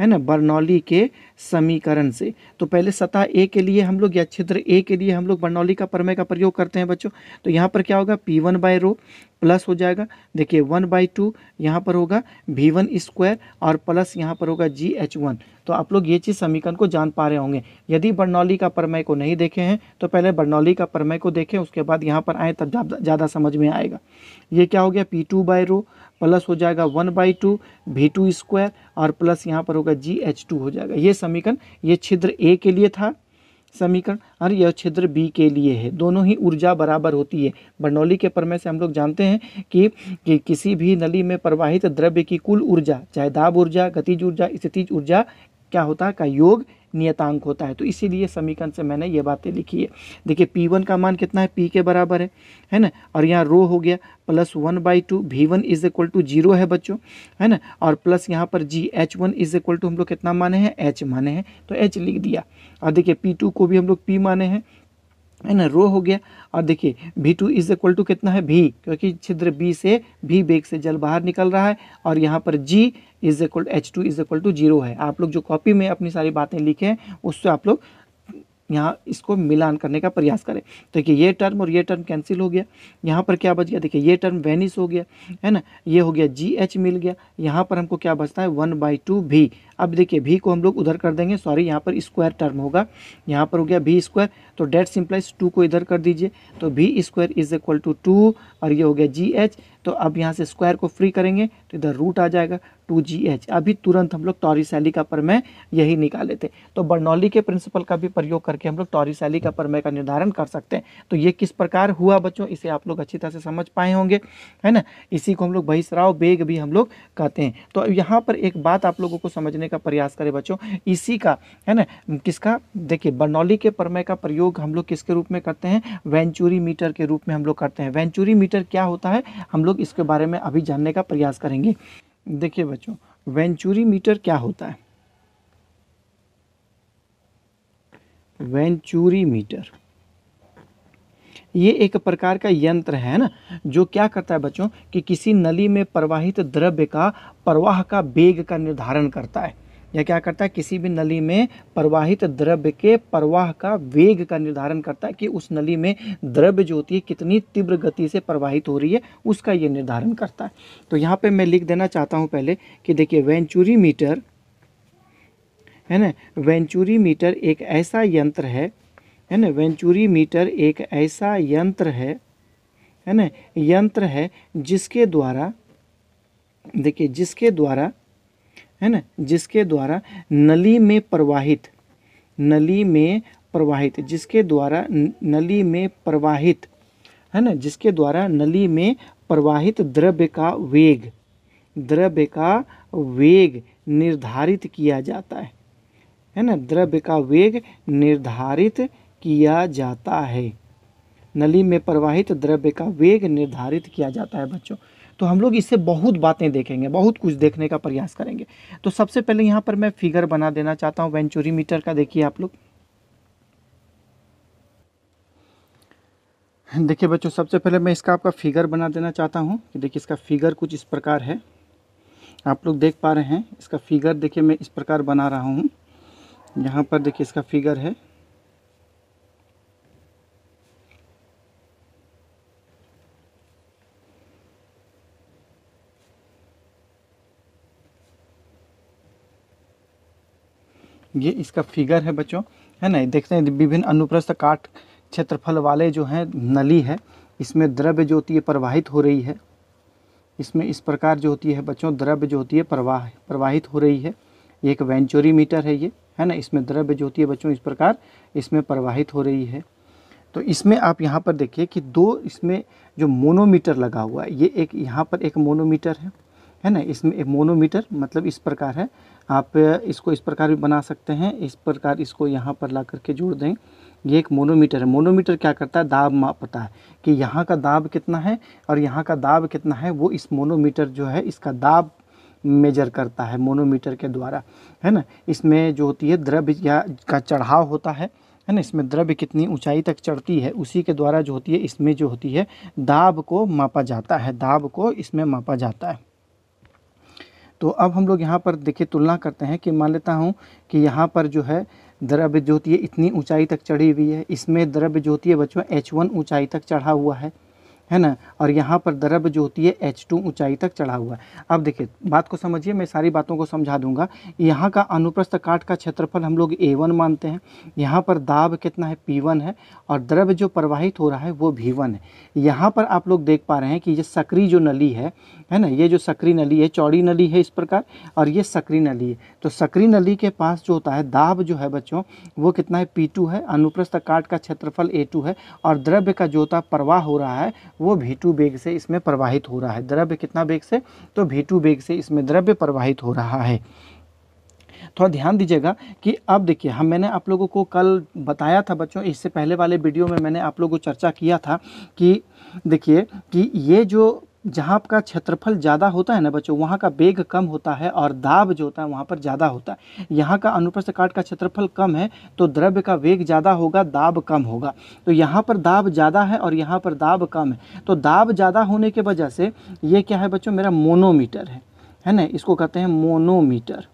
है ना बर्नौली के समीकरण से तो पहले सतह ए के लिए हम लोग या क्षेत्र ए के लिए हम लोग बर्नौली का प्रमेय का प्रयोग करते हैं बच्चों तो यहाँ पर क्या होगा p one by rho plus हो जाएगा देखिए वन बाई टू यहाँ पर होगा भी वन स्क्वायर और प्लस यहाँ पर होगा जी एच वन तो आप लोग ये चीज़ समीकरण को जान पा रहे होंगे यदि बर्नौली का प्रमेय को नहीं देखे हैं तो पहले बर्नौली का प्रमेय को देखें उसके बाद यहाँ पर आए तब ज़्यादा समझ में आएगा ये क्या हो गया p two by rho plus हो जाएगा one by two v two square और प्लस यहाँ पर होगा जी एच टू हो जाएगा ये समीकरण ये छिद्र ए के लिए था समीकरण और यह छिद्र बी के लिए है दोनों ही ऊर्जा बराबर होती है बर्नौली के प्रमेय से हम लोग जानते हैं कि, कि किसी भी नली में प्रवाहित द्रव्य की कुल ऊर्जा चाहे दाब ऊर्जा गतिज ऊर्जा स्थितिज ऊर्जा क्या होता है का योग नियतांक होता है तो इसीलिए समीकरण से मैंने ये बातें लिखी है देखिए पी वन का मान कितना है पी के बराबर है है ना और यहाँ रो हो गया plus one by two v one is equal to zero है बच्चों है ना और प्लस यहाँ पर g h one is equal to हम लोग कितना माने हैं एच माने हैं तो एच लिख दिया और देखिए पी टू को भी हम लोग पी माने हैं है ना रो हो गया और देखिए भी टू इज इक्वल टू कितना है भी क्योंकि छिद्र बी से भी बेग से जल बाहर निकल रहा है और यहाँ पर g is equal h two is equal to zero है आप लोग जो कॉपी में अपनी सारी बातें लिखे हैं उससे आप लोग यहाँ इसको मिलान करने का प्रयास करें तो देखिए ये टर्म और ये टर्म कैंसिल हो गया यहाँ पर क्या बच गया देखिए ये टर्म वेनिस हो गया है ना ये हो गया जी एच मिल गया यहाँ पर हमको क्या बचता है वन बाई टू भी अब देखिए भी को हम लोग उधर कर देंगे सॉरी यहाँ पर स्क्वायर टर्म होगा यहाँ पर हो गया भी स्क्वायर तो डेट सिंप्लाइज टू को इधर कर दीजिए तो v square is equal to two और ये हो गया जी एच तो अब यहाँ से स्क्वायर को फ्री करेंगे तो इधर रूट आ जाएगा टू जी एच अभी तुरंत हम लोग टॉरीसैली का प्रमेय यही निकाले थे तो बर्नौली के प्रिंसिपल का भी प्रयोग करके हम लोग टॉरीसैली का प्रमेय का निर्धारण कर सकते हैं तो ये किस प्रकार हुआ बच्चों इसे आप लोग अच्छी तरह से समझ पाए होंगे है ना इसी को हम लोग बहिस्राव बेग भी हम लोग कहते हैं तो यहाँ पर एक बात आप लोगों को समझने का प्रयास करें बच्चों इसी का है ना किसका देखिए बर्नौली के प्रमेय का प्रयोग हम लोग किसके रूप में करते हैं वेंचुरी मीटर के रूप में हम लोग करते हैं वेंचुरी मीटर क्या होता है हम लोग इसके बारे में अभी जानने का प्रयास करेंगे देखिए बच्चों वेंचुरी मीटर क्या होता है वेंचुरी मीटर ये एक प्रकार का यंत्र है ना जो क्या करता है बच्चों कि किसी नली में प्रवाहित द्रव्य का प्रवाह का वेग का निर्धारण करता है यह क्या करता है किसी भी नली में प्रवाहित द्रव्य के प्रवाह का वेग का निर्धारण करता है कि उस नली में द्रव्य जो होती है कितनी तीव्र गति से प्रवाहित हो रही है उसका यह निर्धारण करता है तो यहाँ पे मैं लिख देना चाहता हूँ पहले कि देखिए वेंचुरी मीटर है ना वेंचुरी मीटर एक ऐसा यंत्र है है ना वेंचुरी मीटर एक ऐसा यंत्र है है ना यंत्र है जिसके द्वारा देखिए जिसके द्वारा है ना जिसके द्वारा नली में प्रवाहित नली में प्रवाहित जिसके द्वारा नली में प्रवाहित है ना जिसके द्वारा नली में प्रवाहित द्रव्य का वेग द्रव्य का वेग निर्धारित किया जाता है है ना द्रव्य का वेग निर्धारित किया जाता है नली में प्रवाहित द्रव्य का वेग निर्धारित किया जाता है बच्चों तो हम लोग इससे बहुत बातें देखेंगे बहुत कुछ देखने का प्रयास करेंगे तो सबसे पहले यहाँ पर मैं फिगर बना देना चाहता हूँ वेंचुरी मीटर का देखिए आप लोग देखिए बच्चों सबसे पहले मैं इसका आपका फिगर बना देना चाहता हूँ कि देखिए इसका फिगर कुछ इस प्रकार है आप लोग देख पा रहे हैं इसका फिगर देखिए मैं इस प्रकार बना रहा हूँ यहाँ पर देखिए इसका फिगर है ये इसका फिगर है बच्चों है ना देखते हैं विभिन्न अनुप्रस्थ काट क्षेत्रफल वाले जो हैं नली है इसमें द्रव्य जो होती है प्रवाहित हो रही है इसमें इस प्रकार जो होती है बच्चों द्रव्य जो होती है प्रवाह प्रवाहित हो रही है एक वेंचुरी मीटर है ये है ना इसमें द्रव्य जो होती है बच्चों इस प्रकार इसमें प्रवाहित हो रही है तो इसमें आप यहाँ पर देखिए कि दो इसमें जो मोनोमीटर लगा हुआ है ये एक यहाँ पर एक मोनोमीटर है है ना इसमें एक मोनोमीटर मतलब इस प्रकार है आप इसको इस प्रकार भी बना सकते हैं इस प्रकार इसको यहाँ पर ला करके जोड़ दें ये एक मोनोमीटर है मोनोमीटर क्या करता है दाब मापता है कि यहाँ का दाब कितना है और यहाँ का दाब कितना है वो इस मोनोमीटर जो है इसका दाब मेजर करता है मोनोमीटर के द्वारा है ना इसमें जो होती है द्रव्य या का चढ़ाव होता है है ना इसमें द्रव्य कितनी ऊंचाई तक चढ़ती है उसी के द्वारा जो होती है इसमें जो होती है दाब को मापा जाता है दाब को इसमें मापा जाता है तो अब हम लोग यहाँ पर देखिए तुलना करते हैं कि मान लेता हूँ कि यहाँ पर जो है द्रव्य ज्योति इतनी ऊंचाई तक चढ़ी हुई है इसमें द्रव्य ज्योति बच्चों एच वन ऊंचाई तक चढ़ा हुआ है है ना और यहाँ पर दरब जो होती है एच टू तक चढ़ा हुआ है अब देखिए बात को समझिए मैं सारी बातों को समझा दूंगा यहाँ का अनुप्रस्थ काट का क्षेत्रफल हम लोग ए वन मानते हैं यहाँ पर दाब कितना है पी है और द्रव्य जो प्रवाहित हो रहा है वो भी है यहाँ पर आप लोग देख पा रहे हैं कि ये सक्री जो नली है है ना ये जो सक्री नली है चौड़ी नली है इस प्रकार और ये सक्री नली है तो सक्री नली के पास जो होता है दाब जो है बच्चों वो कितना है पी टू है अनुप्रस्थ काट का क्षेत्रफल ए टू है और द्रव्य का जो होता है प्रवाह हो रहा है वो भी टू बेग से इसमें प्रवाहित हो रहा है द्रव्य कितना बेग से तो भी टू बेग से इसमें द्रव्य प्रवाहित हो रहा है थोड़ा ध्यान दीजिएगा कि अब देखिए हम मैंने आप लोगों को कल बताया था बच्चों इससे पहले वाले वीडियो में मैंने आप लोगों को चर्चा किया था कि देखिए कि ये जो जहाँ का क्षेत्रफल ज़्यादा होता है ना बच्चों वहाँ का वेग कम होता है और दाब जो होता है वहाँ पर ज़्यादा होता है यहाँ का अनुप्रस्थ काट का क्षेत्रफल कम है तो द्रव्य का वेग ज़्यादा होगा दाब कम होगा तो यहाँ पर दाब ज़्यादा है और यहाँ पर दाब कम है तो दाब ज़्यादा होने की वजह से ये क्या है बच्चों मेरा मोनोमीटर है है ना इसको कहते हैं मोनोमीटर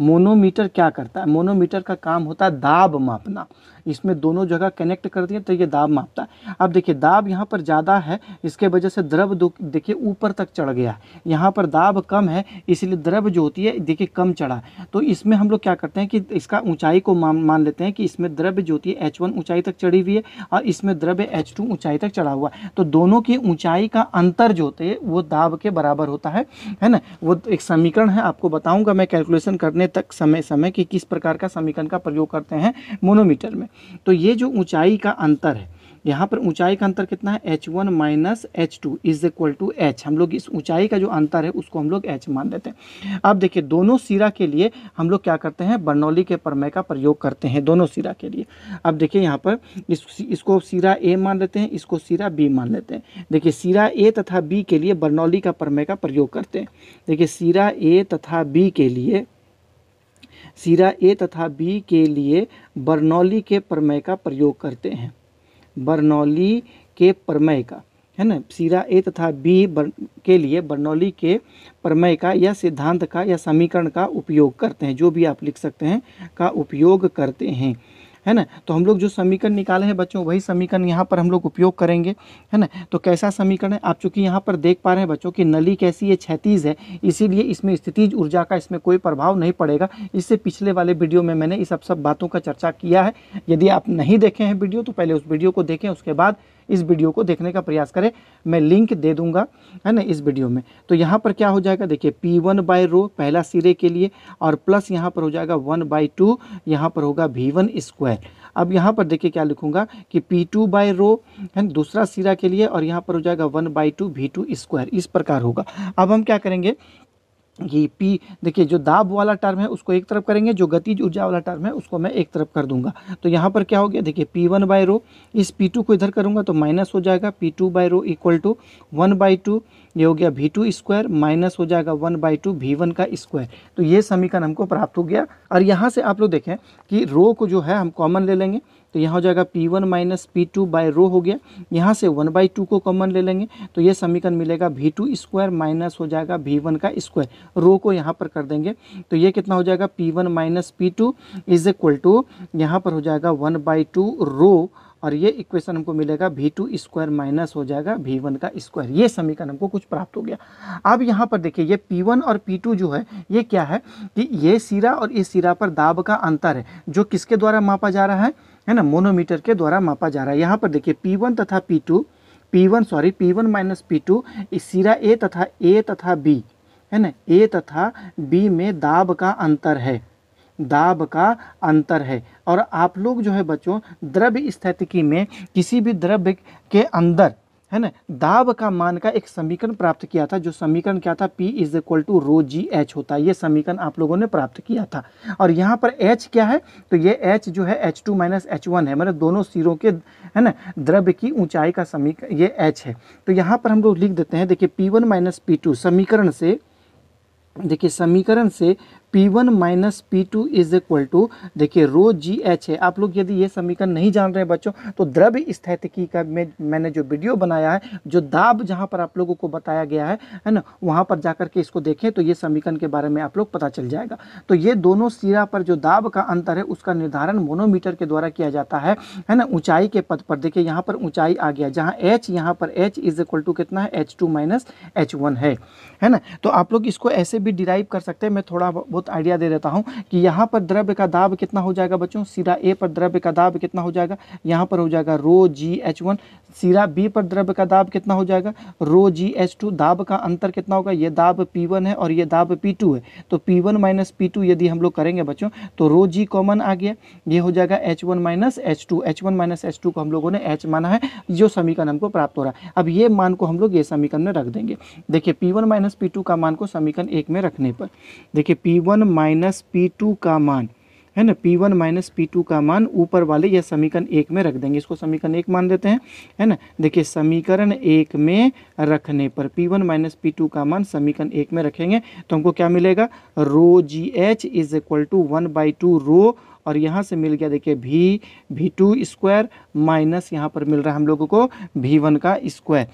मोनोमीटर क्या करता है मोनोमीटर का काम होता है दाब मापना इसमें दोनों जगह कनेक्ट कर दिए तो ये दाब मापता है अब देखिए दाब यहाँ पर ज़्यादा है इसके वजह से द्रव देखिए ऊपर तक चढ़ गया है यहाँ पर दाब कम है इसलिए द्रव जो होती है देखिए कम चढ़ा तो इसमें हम लोग क्या करते हैं कि इसका ऊंचाई को मान लेते हैं कि इसमें द्रव्य जो होती है एच ऊंचाई तक चढ़ी हुई है और इसमें द्रव्य एच ऊंचाई तक चढ़ा हुआ है तो दोनों की ऊँचाई का अंतर जो होते हैं वो दाब के बराबर होता है है ना वो एक समीकरण है आपको बताऊंगा मैं कैलकुलेशन करने तक समय समय कि किस प्रकार का समीकरण का प्रयोग करते हैं मोनोमीटर में तो ये जो ऊंचाई का अंतर है यहाँ पर ऊंचाई का अंतर कितना है h one minus h two is equal to h हम लोग इस ऊंचाई का जो अंतर है उसको हम लोग एच मान देते हैं अब देखिए दोनों सिरा के लिए हम लोग क्या करते हैं बर्नौली के प्रमेय का प्रयोग करते हैं दोनों सिरा के लिए अब देखिए यहाँ पर इस, इसको सिरा ए मान लेते हैं इसको सिरा बी मान लेते हैं देखिए सिरा ए तथा बी के लिए बर्नौली का प्रमेय का प्रयोग करते हैं देखिए सिरा ए तथा बी के लिए सिरा ए तथा बी के लिए बर्नौली के प्रमेय का प्रयोग करते हैं बर्नौली के प्रमेय का है ना सिरा ए तथा बी बर, के लिए बर्नौली के प्रमेय का या सिद्धांत का या समीकरण का उपयोग करते हैं जो भी आप लिख सकते हैं का उपयोग करते हैं है ना तो हम लोग जो समीकरण निकाले हैं बच्चों वही समीकरण यहाँ पर हम लोग उपयोग करेंगे है ना तो कैसा समीकरण है आप चूँकि यहाँ पर देख पा रहे हैं बच्चों की नली कैसी है छतीज है इसीलिए इसमें स्थितिज ऊर्जा का इसमें कोई प्रभाव नहीं पड़ेगा इससे पिछले वाले वीडियो में मैंने इस सब सब बातों का चर्चा किया है यदि आप नहीं देखे हैं वीडियो तो पहले उस वीडियो को देखें उसके बाद इस वीडियो को देखने का प्रयास करें मैं लिंक दे दूंगा है ना इस वीडियो में तो यहाँ पर क्या हो जाएगा देखिए पी वन बाय रो पहला सिरे के लिए और प्लस यहाँ पर हो जाएगा वन बाई टू यहाँ पर होगा भी वन स्क्वायर अब यहाँ पर देखिए क्या लिखूंगा कि पी टू बाय रो है ना दूसरा सिरा के लिए और यहाँ पर हो जाएगा one by two v two square इस प्रकार होगा अब हम क्या करेंगे ये पी देखिए जो दाब वाला टर्म है उसको एक तरफ करेंगे जो गतिज ऊर्जा वाला टर्म है उसको मैं एक तरफ कर दूंगा तो यहाँ पर क्या हो गया देखिए पी वन बाई रो इस पी टू को इधर करूँगा तो माइनस हो जाएगा p two by rho equal to one by two ये हो गया वी टू स्क्वायर माइनस हो जाएगा one by two v one का स्क्वायर तो ये समीकरण हमको प्राप्त हो गया और यहाँ से आप लोग देखें कि रो को जो है हम कॉमन ले लेंगे तो यहाँ हो जाएगा p one minus p two by rho हो गया यहाँ से वन बाई टू को कॉमन ले लेंगे तो ये समीकरण मिलेगा भी टू स्क्वायर माइनस हो जाएगा भी वन का स्क्वायर रो को यहाँ पर कर देंगे तो ये कितना हो जाएगा p one minus p two is equal to यहाँ पर हो जाएगा वन बाई टू रो और ये इक्वेशन हमको मिलेगा भी टू स्क्वायर माइनस हो जाएगा भी वन का स्क्वायर ये समीकरण हमको कुछ प्राप्त हो गया अब यहाँ पर देखिए ये पी वन और पी टू जो है ये क्या है कि ये सिरा और इस सिरा पर दाब का अंतर है जो किसके द्वारा मापा जा रहा है है ना मोनोमीटर के द्वारा मापा जा रहा है यहाँ पर देखिए P1 तथा P2 P1 sorry P1 one minus P सिरा ए तथा ए तथा बी है ना ए तथा बी में दाब का अंतर है दाब का अंतर है और आप लोग जो है बच्चों द्रव्य स्थितिकी में किसी भी द्रव्य के अंदर है ना दाब का मान का एक समीकरण प्राप्त किया था जो समीकरण क्या था P is equal to rho g h होता है ये समीकरण आप लोगों ने प्राप्त किया था और यहाँ पर H क्या है तो ये H जो है H2 टू माइनस एच है मतलब दोनों सिरों के है ना द्रव्य की ऊंचाई का समीकरण ये H है तो यहाँ पर हम लोग लिख देते हैं देखिए P1 वन माइनस समीकरण से देखिए समीकरण से P1 one minus p two is equal to देखिए रो जी एच है आप लोग यदि ये समीकरण नहीं जान रहे बच्चों तो द्रव्य स्थैतिकी का मैं मैंने जो वीडियो बनाया है जो दाब जहाँ पर आप लोगों को बताया गया है है ना वहाँ पर जाकर के इसको देखें तो ये समीकरण के बारे में आप लोग पता चल जाएगा तो ये दोनों सिरा पर जो दाब का अंतर है उसका निर्धारण मोनोमीटर के द्वारा किया जाता है है ना ऊंचाई के पद पर देखिए यहाँ पर ऊंचाई आ गया जहाँ एच यहाँ पर एच इज इक्वल टू कितना है h two minus h one है है ना तो आप लोग इसको ऐसे भी डिराइव कर सकते हैं मैं थोड़ा बहुत आइडिया दे देता हूँ कि यहाँ पर द्रव्य का दाब कितना हो जाएगा बच्चों सीरा ए पर द्रव्य का दाब कितना हो जाएगा यहाँ पर हो जाएगा रो जी एच वन सीरा बी पर द्रव्य का दाब कितना हो जाएगा रो जी एच टू दाब का अंतर कितना होगा ये दाब पी वन है और ये दाब पी टू है तो p one minus p two यदि हम लोग करेंगे बच्चों तो रो जी कॉमन आ गया ये हो जाएगा h one minus h two h one minus h two को हम लोगों ने एच माना है जो समीकरण हमको प्राप्त हो रहा है अब ये मान को हम लोग ये समीकरण में रख देंगे देखिए p one minus p two का मान को समीकरण एक में रखने पर देखिए p one minus p two का मान है ना p one minus p two का मान ऊपर वाले या समीकरण एक में रख देंगे इसको समीकरण एक मान देते हैं है ना देखिए समीकरण एक में रखने पर p one minus p two का मान समीकरण एक में रखेंगे तो हमको क्या मिलेगा rho g H is equal to one by two rho और यहाँ से मिल गया देखिए भी भी टू स्क्वायर माइनस यहाँ पर मिल रहा है हम लोगों को भी वन का स्क्वायर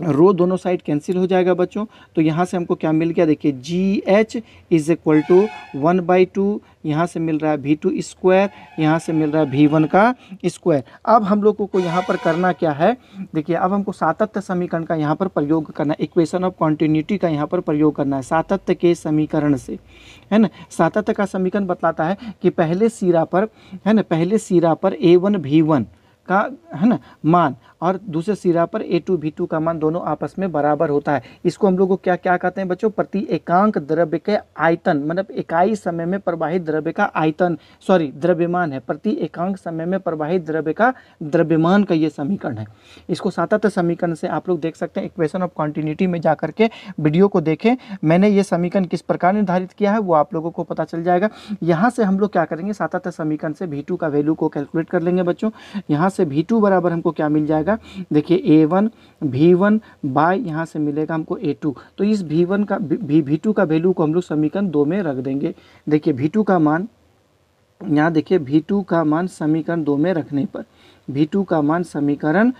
रो दोनों साइड कैंसिल हो जाएगा बच्चों तो यहाँ से हमको क्या मिल गया देखिए G H is equal to one by two यहाँ से मिल रहा है वी टू स्क्वायर यहाँ से मिल रहा है वी वन का स्क्वायर अब हम लोगों को यहाँ पर करना क्या है देखिए अब हमको सातत्य समीकरण का यहाँ पर प्रयोग करना है इक्वेशन ऑफ कॉन्टीन्यूटी का यहाँ पर प्रयोग करना है सातत्य के समीकरण से है ना सातत्य का समीकरण बतलाता है कि पहले सिरा पर है ना पहले सिरा पर ए वन भी वन का है ना मान और दूसरे सिरा पर ए टू भी टू का मान दोनों आपस में बराबर होता है इसको हम लोग को क्या क्या कहते हैं बच्चों प्रति एकांक द्रव्य के आयतन मतलब इकाई समय में प्रवाहित द्रव्य का आयतन सॉरी द्रव्यमान है प्रति एकांक समय में प्रवाहित द्रव्य का द्रव्यमान का ये समीकरण है इसको सातत्य समीकरण से आप लोग देख सकते हैं इक्वेशन ऑफ कॉन्टिन्यूटी में जाकर के वीडियो को देखें मैंने ये समीकरण किस प्रकार निर्धारित किया है वो आप लोगों को पता चल जाएगा यहाँ से हम लोग क्या करेंगे सातत्य समीकरण से भी का वैल्यू को कैलकुलेट कर लेंगे बच्चों यहाँ से भी बराबर हमको क्या मिल जाएगा जाएगा देखिए ए वन भी वन बाय यहाँ से मिलेगा हमको ए टू तो इस भी वन का भी भी टू का वैल्यू को हम लोग समीकरण दो में रख देंगे देखिए भी टू का मान यहाँ देखिए भी टू का मान समीकरण दो में रखने पर भी टू का मान समीकरण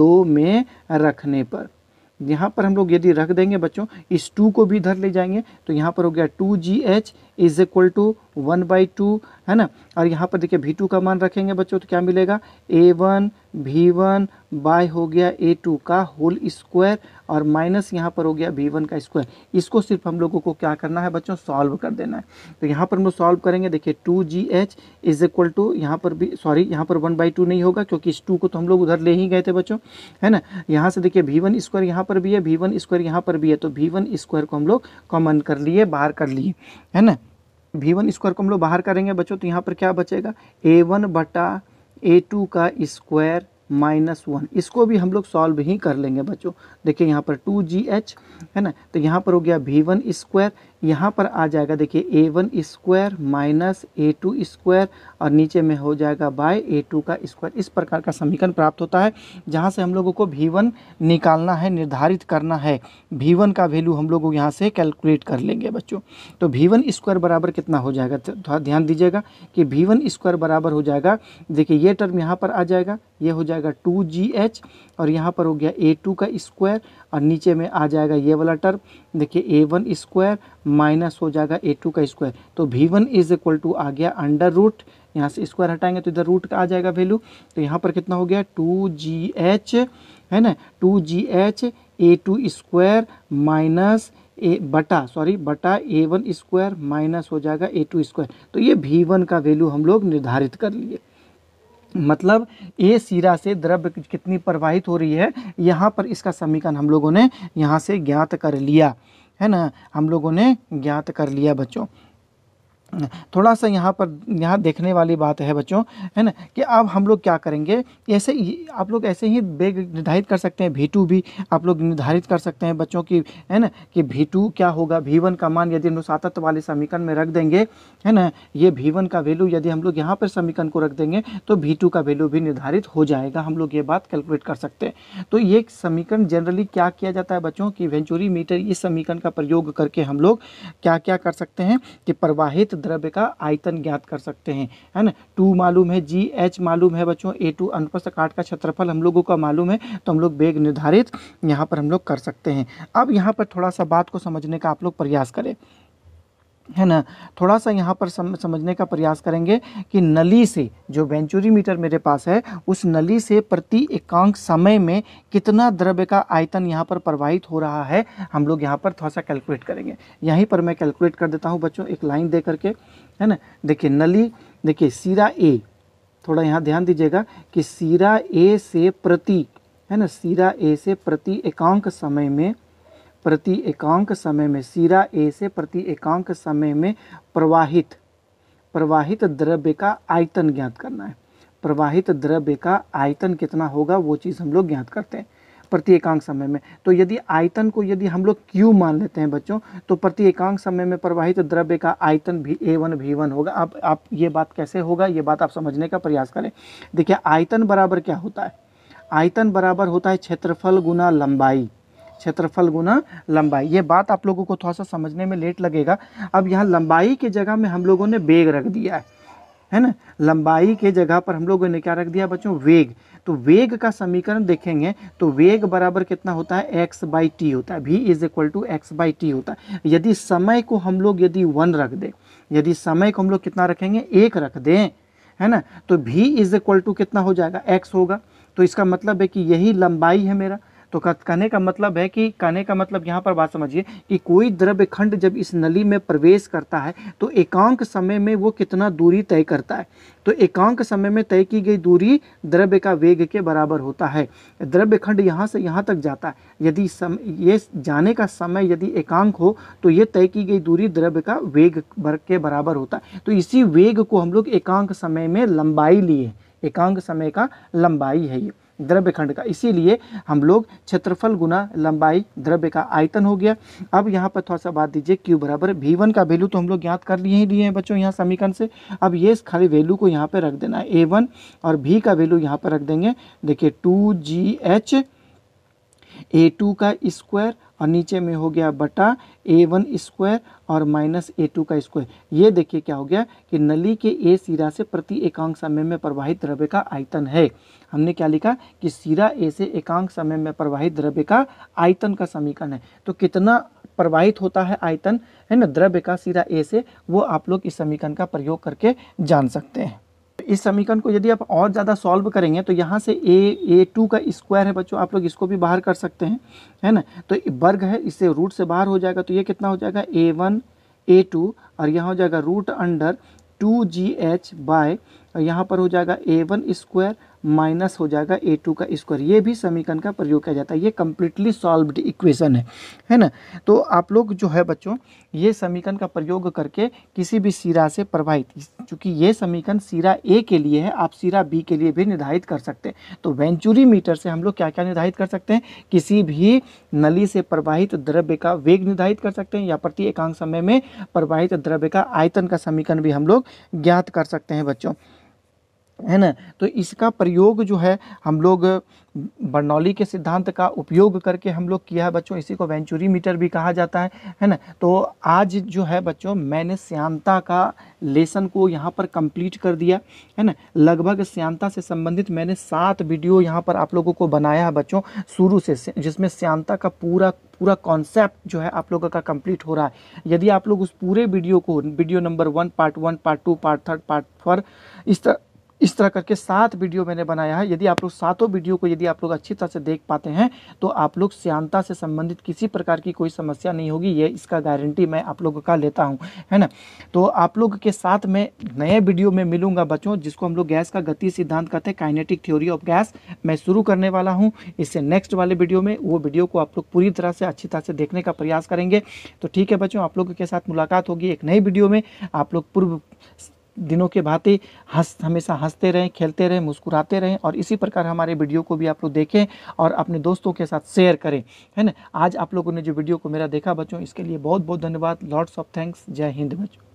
दो में रखने पर यहाँ पर हम लोग यदि रख देंगे बच्चों इस टू को भी धर ले जाएंगे तो यहाँ पर हो गया two ji H is equal to one by two है ना और यहाँ पर देखिए वी टू का मान रखेंगे बच्चों तो क्या मिलेगा A one V one by हो गया ए टू का होल स्क्वायर और माइनस यहाँ पर हो गया वी वन का स्क्वायर इसको सिर्फ हम लोगों को क्या करना है बच्चों सॉल्व कर देना है तो यहाँ पर हम लोग सॉल्व करेंगे देखिए two ji H is equal to यहाँ पर भी सॉरी यहाँ पर वन बाई टू नहीं होगा क्योंकि इस टू को तो हम लोग उधर ले ही गए थे बच्चों है ना यहाँ से देखिए वी वन स्क्वायर यहाँ पर भी है वी वन स्क्वायर यहाँ पर भी है तो वी वन स्क्वायर को हम लोग कॉमन कर लिए बाहर कर लिए है ना वी वन स्क्वायर को हम लोग बाहर करेंगे बच्चों तो यहाँ पर क्या बचेगा ए वन बटा ए टू का स्क्वायर माइनस वन इसको भी हम लोग सॉल्व ही कर लेंगे बच्चों देखिए यहाँ पर टू जी एच है ना तो यहाँ पर हो गया वी वन स्क्वायर यहाँ पर आ जाएगा देखिए A one square minus A two square और नीचे में हो जाएगा बाय ए टू का स्क्वायर इस प्रकार का समीकरण प्राप्त होता है जहाँ से हम लोगों को भी वन निकालना है निर्धारित करना है भी वन का वैल्यू हम लोग यहाँ से कैलकुलेट कर लेंगे बच्चों तो भी वन स्क्वायर बराबर कितना हो जाएगा तो थोड़ा ध्यान दीजिएगा कि भी वन स्क्वायर बराबर हो जाएगा देखिए ये टर्म यहाँ पर आ जाएगा ये हो जाएगा टू जी एच और यहाँ पर हो गया ए टू का स्क्वायर और नीचे में आ जाएगा ये वाला टर्म देखिए ए वन स्क्वायर माइनस हो जाएगा ए टू का स्क्वायर तो V one is equal to आ गया अंडर रूट यहाँ से स्क्वायर हटाएंगे तो इधर रूट का आ जाएगा वैल्यू तो यहाँ पर कितना हो गया टू जी एच है ना two ji H A two square minus A बटा सॉरी बटा ए वन स्क्वायर माइनस हो जाएगा ए टू स्क्वायर तो ये वी वन का वैल्यू हम लोग निर्धारित कर लिए मतलब ए सिरा से द्रव्य कितनी प्रवाहित हो रही है यहाँ पर इसका समीकरण हम लोगों ने यहाँ से ज्ञात कर लिया है ना हम लोगों ने ज्ञात कर लिया बच्चों थोड़ा सा यहाँ पर यहाँ देखने वाली बात है बच्चों है ना कि अब हम लोग क्या करेंगे ऐसे आप लोग ऐसे ही बेग निर्धारित कर सकते हैं भी टू भी आप लोग निर्धारित कर सकते हैं बच्चों की है ना कि भी टू क्या होगा भी वन का मान यदि हम लोग सातत्व वाले समीकरण में रख देंगे है ना ये भी वन का वैल्यू यदि हम लोग यहाँ पर समीकरण को रख देंगे तो भी टू का वैल्यू भी निर्धारित हो जाएगा हम लोग ये बात कैलकुलेट कर सकते हैं तो ये समीकरण जनरली क्या किया जाता है बच्चों की वेंचुरी मीटर इस समीकरण का प्रयोग करके हम लोग क्या क्या कर सकते हैं कि प्रवाहित द्रव्य का आयतन ज्ञात कर सकते हैं है ना टू मालूम है जी एच मालूम है बच्चों ए टू अनुपस्थ काट का क्षेत्रफल हम लोगों का मालूम है तो हम लोग वेग निर्धारित यहाँ पर हम लोग कर सकते हैं अब यहाँ पर थोड़ा सा बात को समझने का आप लोग प्रयास करें है ना थोड़ा सा यहाँ पर सम, समझने का प्रयास करेंगे कि नली से जो वेंचुरी मीटर मेरे पास है उस नली से प्रति एकांक समय में कितना द्रव्य का आयतन यहाँ पर प्रवाहित हो रहा है हम लोग यहाँ पर थोड़ा सा कैलकुलेट करेंगे यहीं पर मैं कैलकुलेट कर देता हूँ बच्चों एक लाइन दे करके है ना देखिए नली देखिए सीरा ए थोड़ा यहाँ ध्यान दीजिएगा कि सीरा ए से प्रति है ना सीरा ए से प्रति एकांक समय में प्रति एकांक समय में सिरा ए से प्रति एकांक समय में प्रवाहित प्रवाहित द्रव्य का आयतन ज्ञात करना है प्रवाहित द्रव्य का आयतन कितना होगा वो चीज़ हम लोग ज्ञात करते हैं प्रति एकांक समय में तो यदि आयतन को यदि हम लोग क्यू मान लेते हैं बच्चों तो प्रति एकांक समय में प्रवाहित द्रव्य का आयतन भी ए वन भी वन होगा आप आप ये बात कैसे होगा ये बात आप समझने का प्रयास करें देखिए आयतन बराबर क्या होता है आयतन बराबर होता है क्षेत्रफल गुना लंबाई क्षेत्रफल गुना लंबाई ये बात आप लोगों को थोड़ा सा समझने में लेट लगेगा अब यहाँ लंबाई के जगह में हम लोगों ने वेग रख दिया है है ना लंबाई के जगह पर हम लोगों ने क्या रख दिया बच्चों वेग तो वेग का समीकरण देखेंगे तो वेग बराबर कितना होता है एक्स बाई टी होता है V is equal to x by T होता है यदि समय को हम लोग यदि वन रख दें यदि समय को हम लोग कितना रखेंगे एक रख दें है ना तो भी इज इक्वल टू कितना हो जाएगा एक्स होगा तो इसका मतलब है कि यही लंबाई है मेरा तो कहने का मतलब है कि कहने का मतलब यहाँ पर बात समझिए कि कोई द्रव्य खंड जब इस नली में प्रवेश करता है तो एकांक समय में वो कितना दूरी तय करता है तो एकांक समय में तय की गई दूरी द्रव्य का वेग के बराबर होता है द्रव्य खंड यहाँ से यहाँ तक जाता है यदि सम ये जाने का समय यदि एकांक हो तो ये तय की गई दूरी द्रव्य का वेग के बराबर होता है तो इसी वेग को हम लोग एकांक समय में लंबाई लिए एकांक समय का लंबाई है ये द्रव्य खंड का इसीलिए हम लोग क्षेत्रफल गुना लंबाई द्रव्य का आयतन हो गया अब यहाँ पर थोड़ा सा बात दीजिए क्यू बराबर भी वन का वैल्यू तो हम लोग ज्ञात कर लिए ही लिए हैं बच्चों यहाँ समीकरण से अब ये खाली वैल्यू को यहाँ पर रख देना है ए वन और भी का वैल्यू यहाँ पर रख देंगे देखिए two ji H A two का स्क्वायर और नीचे में हो गया बटा ए वन स्क्वायर और माइनस ए टू का स्क्वायर ये देखिए क्या हो गया कि नली के ए सिरा से प्रति एकांक समय में प्रवाहित द्रव्य का आयतन है हमने क्या लिखा कि सिरा ए से एकांक समय में प्रवाहित द्रव्य का आयतन का समीकरण है तो कितना प्रवाहित होता है आयतन है ना द्रव्य का सिरा ए से वो आप लोग इस समीकरण का प्रयोग करके जान सकते हैं तो इस समीकरण को यदि आप और ज़्यादा सॉल्व करेंगे तो यहाँ से ए ए टू का स्क्वायर है बच्चों आप लोग इसको भी बाहर कर सकते हैं है ना तो वर्ग है इससे रूट से बाहर हो जाएगा तो ये कितना हो जाएगा ए वन ए टू और यहाँ हो जाएगा root under two ji H by यहाँ पर हो जाएगा ए वन स्क्वायर माइनस हो जाएगा ए टू का स्क्वायर ये भी समीकरण का प्रयोग किया जाता है ये कम्प्लीटली सॉल्वड इक्वेशन है है ना तो आप लोग जो है बच्चों ये समीकरण का प्रयोग करके किसी भी सिरा से प्रभावित चूंकि ये समीकरण सिरा ए के लिए है आप सिरा बी के लिए भी निर्धारित कर सकते हैं तो वेंचुरी मीटर से हम लोग क्या क्या निर्धारित कर सकते हैं किसी भी नली से प्रवाहित द्रव्य का वेग निर्धारित कर सकते हैं या प्रति एकांक समय में प्रवाहित द्रव्य का आयतन का समीकरण भी हम लोग ज्ञात कर सकते हैं बच्चों है ना तो इसका प्रयोग जो है हम लोग बर्नौली के सिद्धांत का उपयोग करके हम लोग किया है बच्चों इसी को वेंचुरी मीटर भी कहा जाता है है ना तो आज जो है बच्चों मैंने श्यांता का लेसन को यहाँ पर कंप्लीट कर दिया है ना लगभग श्यांता से संबंधित मैंने सात वीडियो यहाँ पर आप लोगों को बनाया है बच्चों शुरू से जिसमें श्यांता का पूरा पूरा कॉन्सेप्ट जो है आप लोगों का कंप्लीट हो रहा है यदि आप लोग उस पूरे वीडियो को video number one part one part two part third part four इस तरह इस तरह करके सात वीडियो मैंने बनाया है यदि आप लोग सातों वीडियो को यदि आप लोग अच्छी तरह से देख पाते हैं तो आप लोग श्यांता से संबंधित किसी प्रकार की कोई समस्या नहीं होगी ये इसका गारंटी मैं आप लोगों का लेता हूँ है ना तो आप लोग के साथ में नए वीडियो में मिलूंगा बच्चों जिसको हम लोग गैस का गति सिद्धांत कहते हैं काइनेटिक थ्योरी ऑफ गैस मैं शुरू करने वाला हूँ इससे नेक्स्ट वाले वीडियो में वो वीडियो को आप लोग पूरी तरह से अच्छी तरह से देखने का प्रयास करेंगे तो ठीक है बच्चों आप लोग के साथ मुलाकात होगी एक नई वीडियो में आप लोग पूर्व दिनों के भांति हंस हमेशा हंसते रहें खेलते रहें मुस्कुराते रहें और इसी प्रकार हमारे वीडियो को भी आप लोग देखें और अपने दोस्तों के साथ शेयर करें है ना आज आप लोगों ने जो वीडियो को मेरा देखा बच्चों इसके लिए बहुत बहुत धन्यवाद लॉर्ड्स ऑफ थैंक्स जय हिंद बच्चों